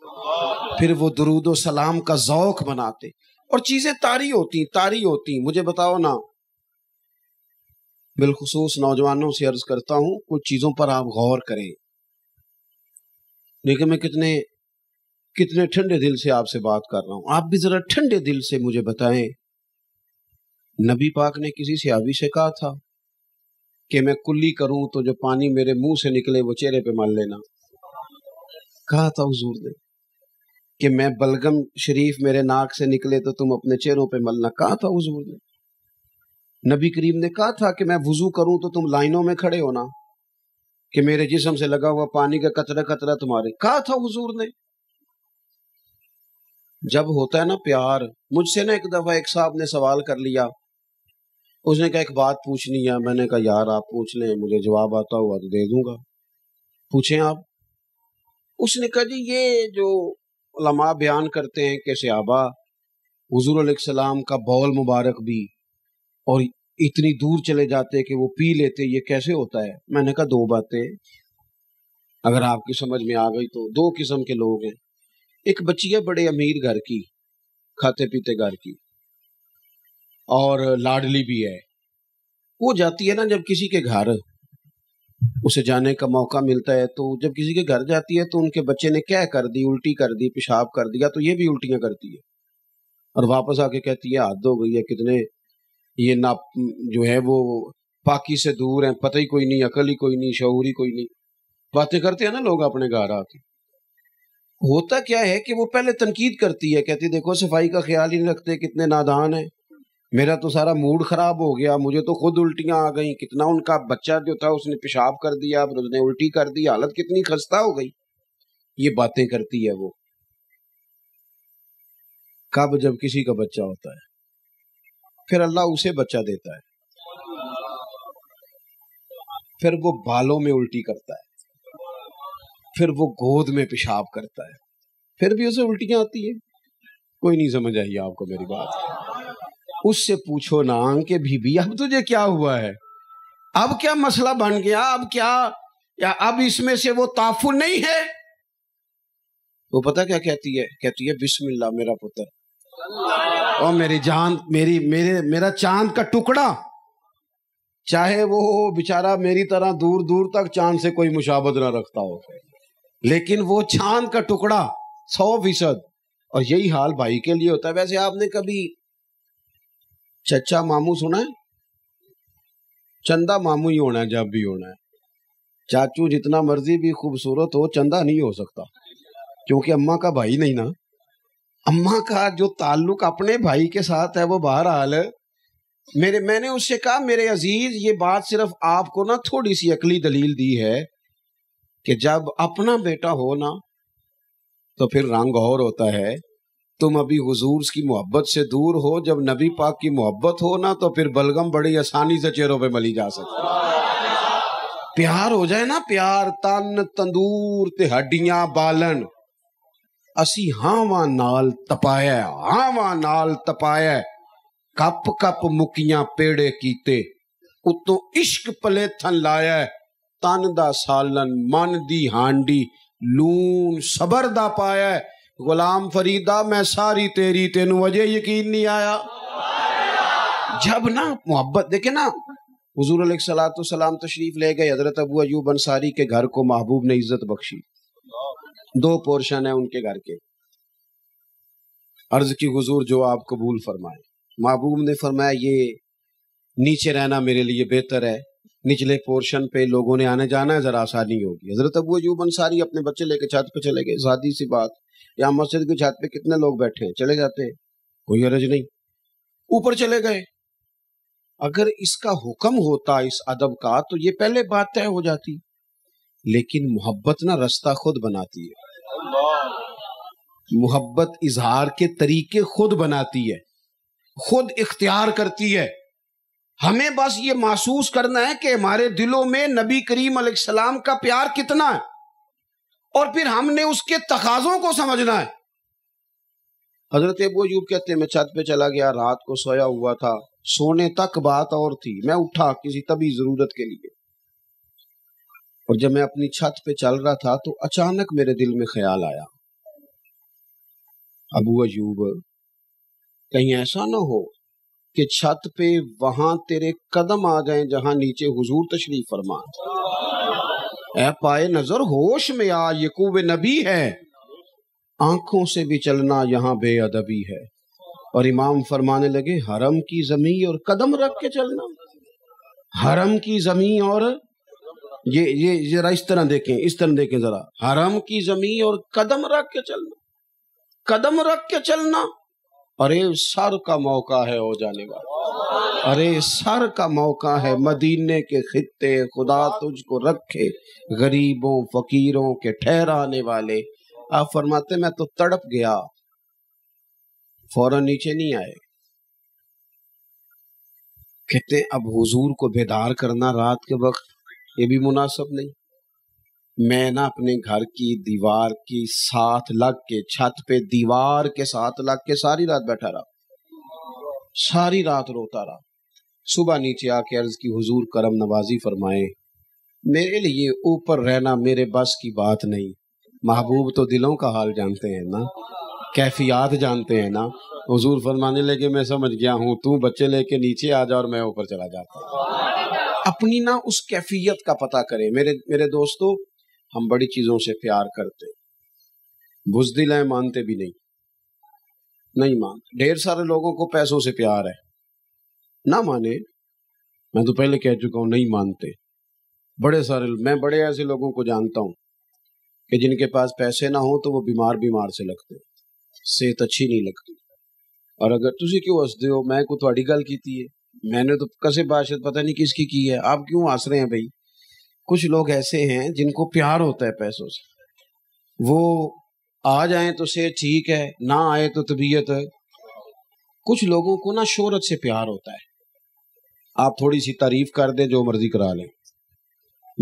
फिर वो दरूद सलाम का जौक बनाते और चीजें तारी होती तारी होती मुझे बताओ ना बिलखसूस नौजवानों से अर्ज करता हूं कुछ चीजों पर आप गौर करें देखिए मैं कितने कितने ठंडे दिल से आपसे बात कर रहा हूं आप भी जरा ठंडे दिल से मुझे बताएं नबी पाक ने किसी अभी से कहा था कि मैं कुल्ली करूं तो जो पानी मेरे मुंह से निकले वो चेहरे पे मल लेना कहा था हजूर ने कि मैं बलगम शरीफ मेरे नाक से निकले तो तुम अपने चेहरों पे मलना कहा था हजूर ने नबी करीम ने कहा था कि मैं वजू करूं तो तुम लाइनों में खड़े होना कि मेरे जिसम से लगा हुआ पानी का कतरा कतरा तुम्हारे कहा था हुजूर ने जब होता है ना प्यार मुझसे ना एक दफा एक साहब ने सवाल कर लिया उसने कहा एक बात पूछनी है मैंने कहा यार आप पूछ लें मुझे जवाब आता हुआ तो दे दूंगा पूछे आप उसने कहा जी ये जो लमा बयान करते हैं कि सहाबा हजूर सलाम का बौल मुबारक भी और इतनी दूर चले जाते कि वो पी लेते ये कैसे होता है मैंने कहा दो बातें अगर आपकी समझ में आ गई तो दो किस्म के लोग हैं एक बच्ची है बड़े अमीर घर की खाते पीते घर की और लाडली भी है वो जाती है ना जब किसी के घर उसे जाने का मौका मिलता है तो जब किसी के घर जाती है तो उनके बच्चे ने क्या कर दी उल्टी कर दी पेशाब कर दिया तो ये भी उल्टियां करती है और वापस आके कहती है हद हो गई है कितने ये ना जो है वो पाकि से दूर है पता ही कोई नहीं अकल ही कोई नहीं शहूर ही कोई नहीं बातें करते हैं ना लोग अपने घर आके होता क्या है कि वो पहले तनकीद करती है कहती देखो सफाई का ख्याल ही नहीं रखते कितने नादान है मेरा तो सारा मूड खराब हो गया मुझे तो खुद उल्टियां आ गई कितना उनका बच्चा जो था उसने पेशाब कर दिया फिर उसने उल्टी कर दी हालत कितनी खस्ता हो गई ये बातें करती है वो कब जब किसी का बच्चा होता है फिर अल्लाह उसे बच्चा देता है फिर वो बालों में उल्टी करता है फिर वो गोद में पेशाब करता है फिर भी उसे उल्टियां आती है कोई नहीं समझ आई आपको मेरी बात उससे पूछो ना के बीबी अब तुझे क्या हुआ है अब क्या मसला बन गया अब क्या या अब इसमें से वो ताफुल नहीं है वो पता क्या कहती है कहती है बिस्मिल्लाह मेरा पुत्र और मेरी जान मेरी मेरे मेरा चांद का टुकड़ा चाहे वो बेचारा मेरी तरह दूर दूर तक चांद से कोई मुशाबत ना रखता हो लेकिन वो छान का टुकड़ा सौ फीसद और यही हाल भाई के लिए होता है वैसे आपने कभी चचा मामू सुना है चंदा मामू ही होना है जब भी होना है चाचू जितना मर्जी भी खूबसूरत हो चंदा नहीं हो सकता क्योंकि अम्मा का भाई नहीं ना अम्मा का जो ताल्लुक अपने भाई के साथ है वो बाहर हाल मेरे मैंने उससे कहा मेरे अजीज ये बात सिर्फ आपको ना थोड़ी सी अकली दलील दी है कि जब अपना बेटा हो ना तो फिर रंग और होता है तुम अभी हुजूर की मोहब्बत से दूर हो जब नबी पाक की मोहब्बत हो ना तो फिर बलगम बड़ी आसानी से चेहरों पे मली जा सकती प्यार हो जाए ना प्यार तन तंदूर ते हड्डियां बालन ਅਸੀਂ नाल तपाया ਤਪਾਇਆ नाल तपाया कप कप ਕੱਪ पेड़े कीते उतो इश्क ਇਸ਼ਕ ਪਲੇਥਨ लाया ਤਨ सालन मन दी हांडी लून सबर दा पाया है गुलाम फरीदा मैं सारी तेरी तेन अजे यकीन नहीं आया जब ना मोहब्बत देखे ना हजूर सलात सलाम तशरीफ ले गए हजरत अबू अयूब अंसारी के घर को महबूब ने इज्जत बख्शी दो पोर्शन है उनके घर के अर्ज की हजूर जो आप कबूल फरमाए महबूब ने फरमाया ये नीचे रहना मेरे लिए बेहतर है निचले पोर्शन पे लोगों ने आने जाना है ज़रा आसानी होगी हज़रत अबू अयूब अंसारी अपने बच्चे लेके छत पे चले गए सादी सी बात यहाँ मस्जिद की छत पे कितने लोग बैठे हैं चले जाते हैं कोई अरज नहीं ऊपर चले गए अगर इसका हुक्म होता इस अदब का तो ये पहले बात तय हो जाती लेकिन मोहब्बत ना रास्ता खुद बनाती है मोहब्बत इजहार के तरीके खुद बनाती है खुद इख्तियार करती है हमें बस ये महसूस करना है कि हमारे दिलों में नबी करीम सलाम का प्यार कितना है और फिर हमने उसके तकाजों को समझना है हजरत अबूजूब कहते हैं मैं छत पे चला गया रात को सोया हुआ था सोने तक बात और थी मैं उठा किसी तभी जरूरत के लिए और जब मैं अपनी छत पे चल रहा था तो अचानक मेरे दिल में ख्याल आया अबू अजूब कहीं ऐसा ना हो कि छत पे वहां तेरे कदम आ जाए जहां नीचे हुजूर तशरीफ फरमा ऐ पाए नजर होश में आ ये नबी है आंखों से भी चलना यहां बेअदबी है और इमाम फरमाने लगे हरम की जमी और कदम रख के चलना हरम की जमी और ये ये जरा इस तरह देखें इस तरह देखें जरा हरम की जमी और कदम रख के चलना कदम रख के चलना अरे सर का मौका है हो जाने वाला अरे सर का मौका है मदीने के खत्ते खुदा तुझको रखे गरीबों फकीरों के ठहराने वाले आप फरमाते मैं तो तड़प गया फौरन नीचे नहीं आए कहते अब हुजूर को बेदार करना रात के वक्त ये भी मुनासिब नहीं मैं ना अपने घर की दीवार की साथ लग के छत पे दीवार के साथ लग के सारी रात बैठा रहा सारी रात रोता रहा सुबह नीचे आके अर्ज की हुजूर करम नवाजी फरमाए मेरे लिए ऊपर रहना मेरे बस की बात नहीं महबूब तो दिलों का हाल जानते हैं ना कैफियात जानते हैं ना हुजूर फरमाने लेके मैं समझ गया हूँ तू बच्चे लेके नीचे आ जा और मैं ऊपर चला जाता अपनी ना उस कैफियत का पता करें मेरे मेरे दोस्तों हम बड़ी चीज़ों से प्यार करते बुजदिल हैं मानते भी नहीं नहीं मानते ढेर सारे लोगों को पैसों से प्यार है ना माने मैं तो पहले कह चुका हूं नहीं मानते बड़े सारे मैं बड़े ऐसे लोगों को जानता हूं कि जिनके पास पैसे ना हो तो वो बीमार बीमार से लगते सेहत अच्छी नहीं लगती और अगर तुझे क्यों हंसते हो मैं को थोड़ी गल की है मैंने तो कसे बादशत पता नहीं किसकी की है आप क्यों हंस रहे हैं भाई कुछ लोग ऐसे हैं जिनको प्यार होता है पैसों से वो आ जाए तो से ठीक है ना आए तो तबीयत है कुछ लोगों को ना शोहरत से प्यार होता है आप थोड़ी सी तारीफ कर दें जो मर्जी करा लें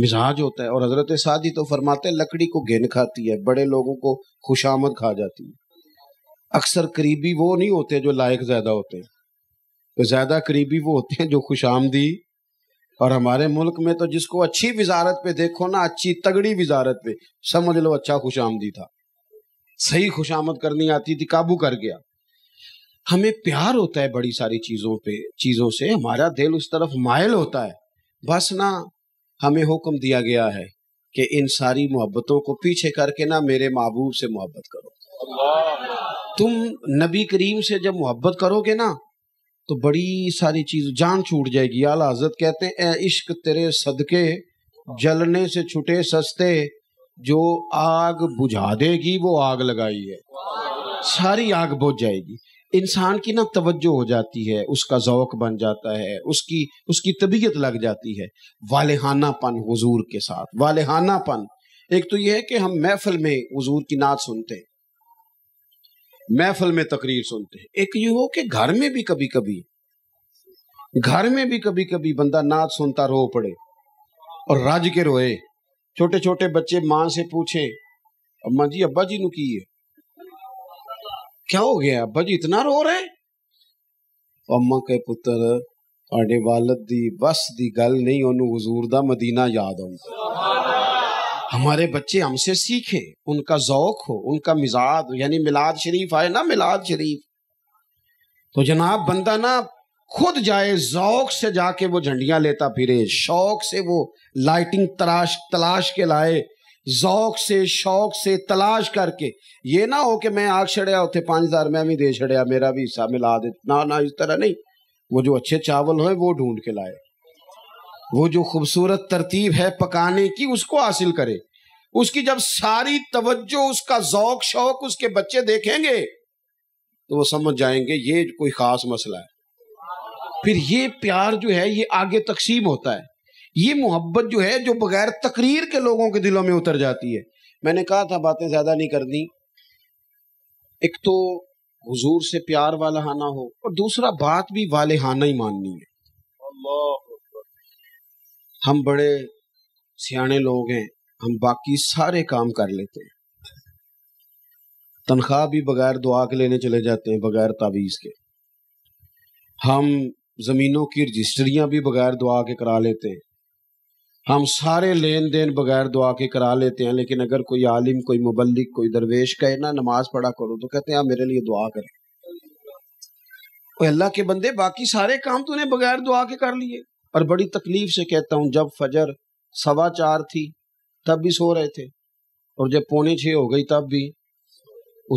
मिजाज होता है और हजरत सादी तो फरमाते हैं लकड़ी को गेंद खाती है बड़े लोगों को खुशामद खा जाती है अक्सर करीबी वो नहीं होते जो लायक ज्यादा होते हैं तो ज्यादा करीबी वो होते हैं जो खुशामदी और हमारे मुल्क में तो जिसको अच्छी वजारत पे देखो ना अच्छी तगड़ी वजारत पे समझ लो अच्छा खुश आमदी था सही खुशामद करनी आती थी काबू कर गया हमें प्यार होता है बड़ी सारी चीजों पे चीजों से हमारा दिल उस तरफ मायल होता है बस ना हमें हुक्म दिया गया है कि इन सारी मोहब्बतों को पीछे करके ना मेरे महबूब से मोहब्बत करो तुम नबी करीम से जब मोहब्बत करोगे ना तो बड़ी सारी चीज जान छूट जाएगी आला हजरत कहते हैं इश्क तेरे सदके हाँ। जलने से छुटे सस्ते जो आग बुझा देगी वो आग लगाई है सारी आग बुझ जाएगी इंसान की ना तवज्जो हो जाती है उसका जौक बन जाता है उसकी उसकी तबीयत लग जाती है वालहानापन हुजूर के साथ वालहानापन एक तो यह है कि हम महफल में हुजूर की नात सुनते हैं महफल में तकरीर सुनते हैं एक यू हो कि घर में भी कभी कभी घर में भी कभी कभी बंदा नाच सुनता रो पड़े और राज के रोए छोटे छोटे बच्चे मां से पूछे अम्मा जी अब्बा जी नु की है क्या हो गया अब्बा जी इतना रो रहे अम्मा के पुत्र ਤੁਹਾਡੇ ਵਾਲਦ ਦੀ ਵਸ ਦੀ ਗੱਲ ਨਹੀਂ ਉਹਨੂੰ ਹਜ਼ੂਰ ਦਾ ਮਦੀਨਾ ਯਾਦ ਆਉਂਦਾ हमारे बच्चे हमसे सीखें उनका जौक हो उनका मिजाज यानी मिलाद शरीफ आए ना मिलाद शरीफ तो जनाब बंदा ना खुद जाए जौक से जाके वो झंडियां लेता फिरे शौक से वो लाइटिंग तराश तलाश के लाए जौक से शौक से तलाश करके ये ना हो कि मैं आग छड़िया उठे पांच हजार मैं भी दे छड़िया मेरा भी हिस्सा मिला दे ना ना इस तरह नहीं वो जो अच्छे चावल हो वो ढूंढ के लाए वो जो खूबसूरत तरतीब है पकाने की उसको हासिल करे उसकी जब सारी तवज्जो उसका जौक शौक उसके बच्चे देखेंगे तो वो समझ जाएंगे ये कोई खास मसला है फिर ये प्यार जो है ये आगे तकसीम होता है ये मोहब्बत जो है जो बगैर तकरीर के लोगों के दिलों में उतर जाती है मैंने कहा था बातें ज्यादा नहीं करनी एक तो हुजूर से प्यार वाला हाना हो और दूसरा बात भी वाले हाना ही माननी है हम बड़े सियाने लोग हैं हम बाकी सारे काम कर लेते हैं तनख्वाह भी बगैर दुआ के लेने चले जाते हैं बगैर तावीज़ के हम ज़मीनों की रजिस्ट्रियाँ भी बगैर दुआ के करा लेते हैं हम सारे लेन देन बगैर दुआ के करा लेते हैं लेकिन अगर कोई आलिम कोई मुबलिक कोई दरवेश कहे ना नमाज पढ़ा करो तो कहते हैं आप मेरे लिए दुआ करें अल्लाह के बंदे बाकी सारे काम तूने बगैर दुआ के कर लिए और बड़ी तकलीफ से कहता हूँ जब फजर सवा चार थी तब भी सो रहे थे और जब पौने छः हो गई तब भी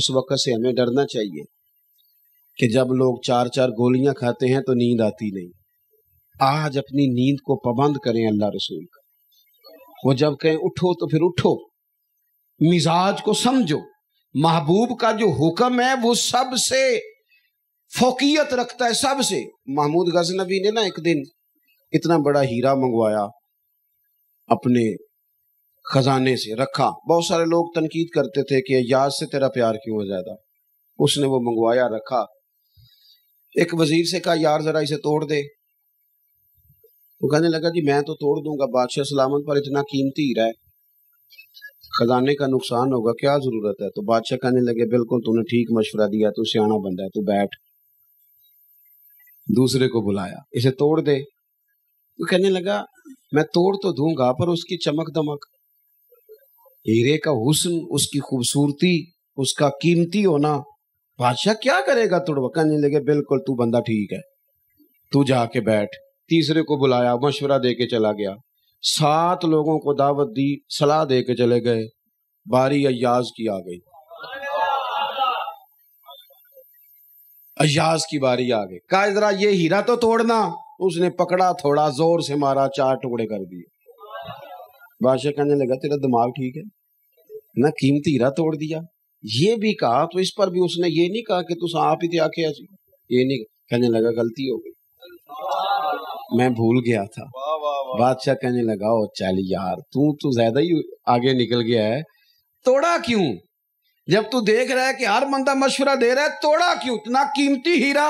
उस वक्त से हमें डरना चाहिए कि जब लोग चार चार गोलियां खाते हैं तो नींद आती नहीं आज अपनी नींद को पाबंद करें अल्लाह रसूल का वो जब कहें उठो तो फिर उठो मिजाज को समझो महबूब का जो हुक्म है वो सबसे फोकियत रखता है सबसे महमूद गजनबी ने ना एक दिन इतना बड़ा हीरा मंगवाया अपने खजाने से रखा बहुत सारे लोग तनकीद करते थे कि याद से तेरा प्यार क्यों हो ज्यादा उसने वो मंगवाया रखा एक वजीर से कहा यार जरा इसे तोड़ दे वो कहने लगा जी मैं तो तोड़ दूंगा बादशाह सलामत पर इतना कीमती हीरा है खजाने का नुकसान होगा क्या जरूरत है तो बादशाह कहने लगे बिल्कुल तूने ठीक मशवरा दिया तू सियाना बंदा है तू बैठ दूसरे को बुलाया इसे तोड़ दे वो कहने लगा मैं तोड़ तो दूंगा पर उसकी चमक दमक हीरे का हुसन उसकी खूबसूरती उसका कीमती होना बादशाह क्या करेगा तोड़वा कहने लगे बिल्कुल तू बंदा ठीक है तू जाके बैठ तीसरे को बुलाया मशवरा दे के चला गया सात लोगों को दावत दी सलाह दे के चले गए बारी अयाज की आ गई अयाज की बारी आ गई कहा जरा ये हीरा तो तोड़ना उसने पकड़ा थोड़ा जोर से मारा चार टुकड़े कर दिए बादशाह कहने लगा तेरा दिमाग ठीक है ना कीमती हीरा तोड़ दिया ये भी कहा तो इस पर भी उसने ये नहीं कहा कि तू आप ही आखे ये नहीं कहने लगा गलती हो गई मैं भूल गया था बादशाह कहने लगा ओ चल यार तू तो ज्यादा ही आगे निकल गया है तोड़ा क्यों जब तू देख रहा है कि हर बंदा मशवरा दे रहा है तोड़ा क्यों इतना कीमती हीरा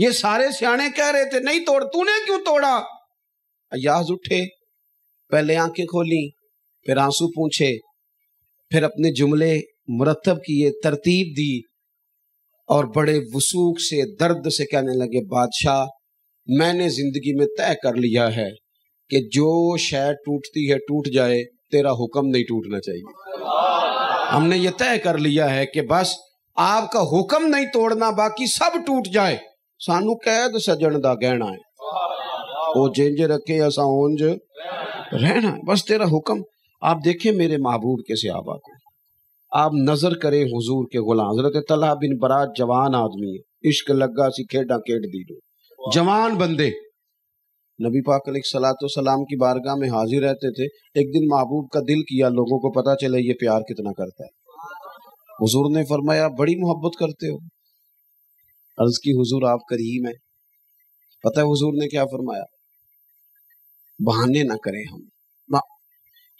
ये सारे सियाने कह रहे थे नहीं तोड़ तूने क्यों तोड़ा अयाज उठे पहले आंखें खोली फिर आंसू पूछे फिर अपने जुमले मुरतब किए तरतीब दी और बड़े वसूख से दर्द से कहने लगे बादशाह मैंने जिंदगी में तय कर लिया है कि जो शह टूटती है टूट जाए तेरा हुक्म नहीं टूटना चाहिए हमने ये तय कर लिया है कि बस आपका हुक्म नहीं तोड़ना बाकी सब टूट जाए ਸਾਨੂੰ ਕੈਦ ਸਜਣ ਦਾ ਗਹਿਣਾ ਹੈ ਉਹ ਜਿੰਜ ਰੱਖੇ ਅਸਾਂ ਉੰਜ ਰਹਿਣਾ ਬਸ तेरा हुक्म आप देखें मेरे महबूब के सियाबा को आप नजर करें हुजूर के गुलाम हजरत तला बिन बरात जवान आदमी है इश्क लगा सी खेडा खेड दी दो जवान बंदे नबी पाक सलात सलाम की बारगाह में हाजिर रहते थे एक दिन महबूब का दिल किया लोगों को पता चले ये प्यार कितना करता है हुजूर ने फरमाया बड़ी मोहब्बत करते हो अर्ज की हुजूर आप करीम है पता है हुजूर ने क्या फरमाया बहाने ना करें हम ना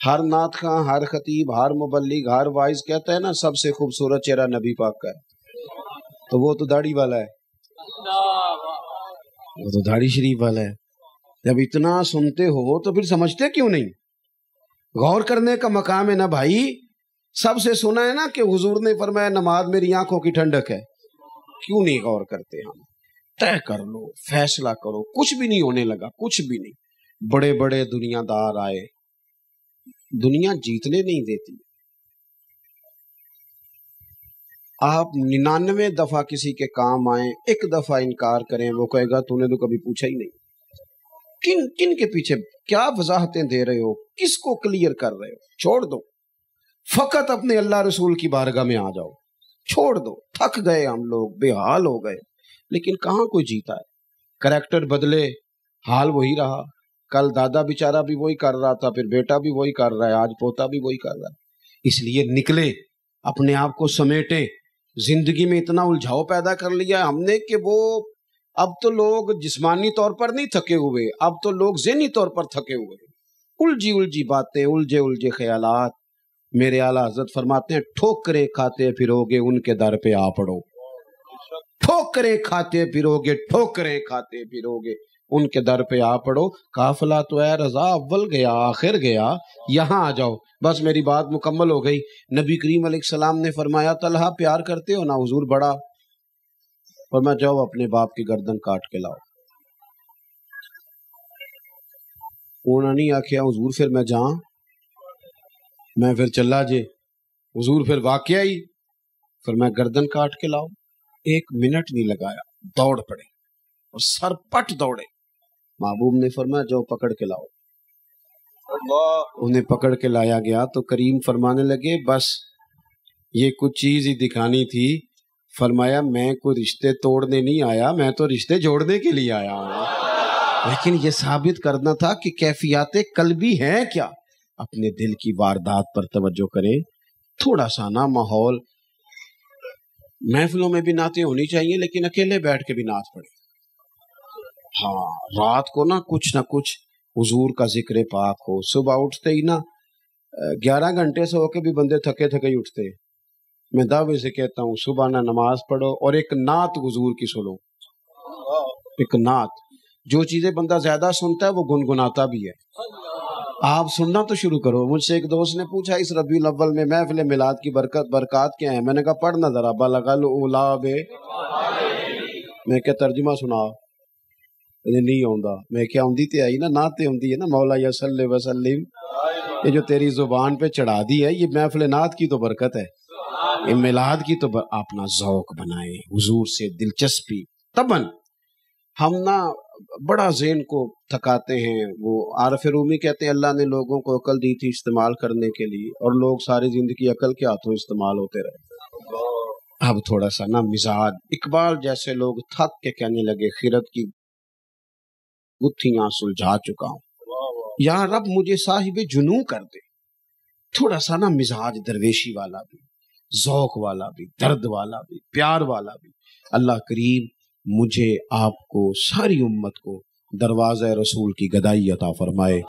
हर नाथ खां हर खतीब हर मुबलिक हर वाइज कहता है ना सबसे खूबसूरत चेहरा नबी पाक का है तो वो तो दाढ़ी वाला है वो तो दाढ़ी शरीफ वाला है जब इतना सुनते हो तो फिर समझते क्यों नहीं गौर करने का मकाम है ना भाई सबसे सुना है ना कि हुजूर ने फरमाया नमाज मेरी आंखों की ठंडक है क्यों नहीं गौर करते हम तय कर लो फैसला करो कुछ भी नहीं होने लगा कुछ भी नहीं बड़े बड़े दुनियादार आए दुनिया जीतने नहीं देती आप निन्यानवे दफा किसी के काम आए एक दफा इनकार करें वो कहेगा तूने तो कभी पूछा ही नहीं किन किन के पीछे क्या वजाहतें दे रहे हो किसको क्लियर कर रहे हो छोड़ दो फकत अपने अल्लाह रसूल की बारगाह में आ जाओ छोड़ दो थक गए हम लोग बेहाल हो गए लेकिन कहाँ कोई जीता है करेक्टर बदले हाल वही रहा कल दादा बेचारा भी वही कर रहा था फिर बेटा भी वही कर रहा है आज पोता भी वही कर रहा है इसलिए निकले अपने आप को समेटे जिंदगी में इतना उलझाव पैदा कर लिया हमने कि वो अब तो लोग जिस्मानी तौर पर नहीं थके हुए अब तो लोग जहनी तौर पर थके हुए उलझी उलझी बातें उलझे उलझे ख्यालात मेरे आला हजरत फरमाते हैं ठोकरें खाते फिरोगे उनके दर पे आ पड़ो ठोकरें खाते फिरोगे ठोकरें खाते फिरोगे उनके दर पे आ पड़ो काफिला तो है रजा अव्वल गया आखिर गया यहाँ आ जाओ बस मेरी बात मुकम्मल हो गई नबी करीम सलाम ने फरमाया तलहा प्यार करते हो ना हुजूर बड़ा और मैं जाओ अपने बाप की गर्दन काट के लाओ उन्होंने आखिया हजूर फिर मैं जा मैं फिर चला जे हजूर फिर वाकया ही फिर मैं गर्दन काट के लाओ एक मिनट नहीं लगाया दौड़ पड़े और सरपट दौड़े महबूब ने फरमाया जाओ पकड़ के लाओ उन्हें पकड़ के लाया गया तो करीम फरमाने लगे बस ये कुछ चीज ही दिखानी थी फरमाया मैं कोई रिश्ते तोड़ने नहीं आया मैं तो रिश्ते जोड़ने के लिए आया लेकिन ये साबित करना था कि कैफियात कल भी हैं क्या अपने दिल की वारदात पर तवज्जो करें थोड़ा सा ना माहौल महफिलों में भी नाते होनी चाहिए लेकिन अकेले बैठ के भी नात पड़े हाँ रात को ना कुछ ना कुछ हुजूर का जिक्र पाक हो सुबह उठते ही ना ग्यारह घंटे से होके भी बंदे थके थके ही उठते मैं दावे से कहता हूँ सुबह ना नमाज पढ़ो और एक नात हुजूर की सुनो एक नात जो चीजें बंदा ज्यादा सुनता है वो गुनगुनाता भी है आप सुनना तो शुरू करो मुझसे एक दोस्त ने पूछा इस रबी अव्वल में महफिल मिलाद की बरकत बरकत क्या है मैंने कहा पढ़ना जरा बलगल उला बे मैं क्या तर्जुमा सुना नहीं आंदा मैं क्या आंदी तो आई ना ना तो आंदी है ना मौला यसल वसलिम ये जो तेरी जुबान पे चढ़ा दी है ये महफिल नात की तो बरकत है ये मिलाद की तो अपना जौक बनाए हजूर से दिलचस्पी तबन हम ना बड़ा जेन को थकाते हैं वो आरफ रूमी कहते हैं अल्लाह ने लोगों को अकल दी थी इस्तेमाल करने के लिए और लोग सारी जिंदगी अकल के हाथों इस्तेमाल होते रहे अब थोड़ा सा ना मिजाज इकबाल जैसे लोग थक के कहने लगे खिरत की गुत्थियां सुलझा चुका हूँ यहाँ रब मुझे साहिब जुनू कर दे थोड़ा सा ना मिजाज दरवेशी वाला भी जौक वाला भी दर्द वाला भी प्यार वाला भी अल्लाह करीम मुझे आपको सारी उम्मत को दरवाज़ रसूल की गदाई अता फरमाए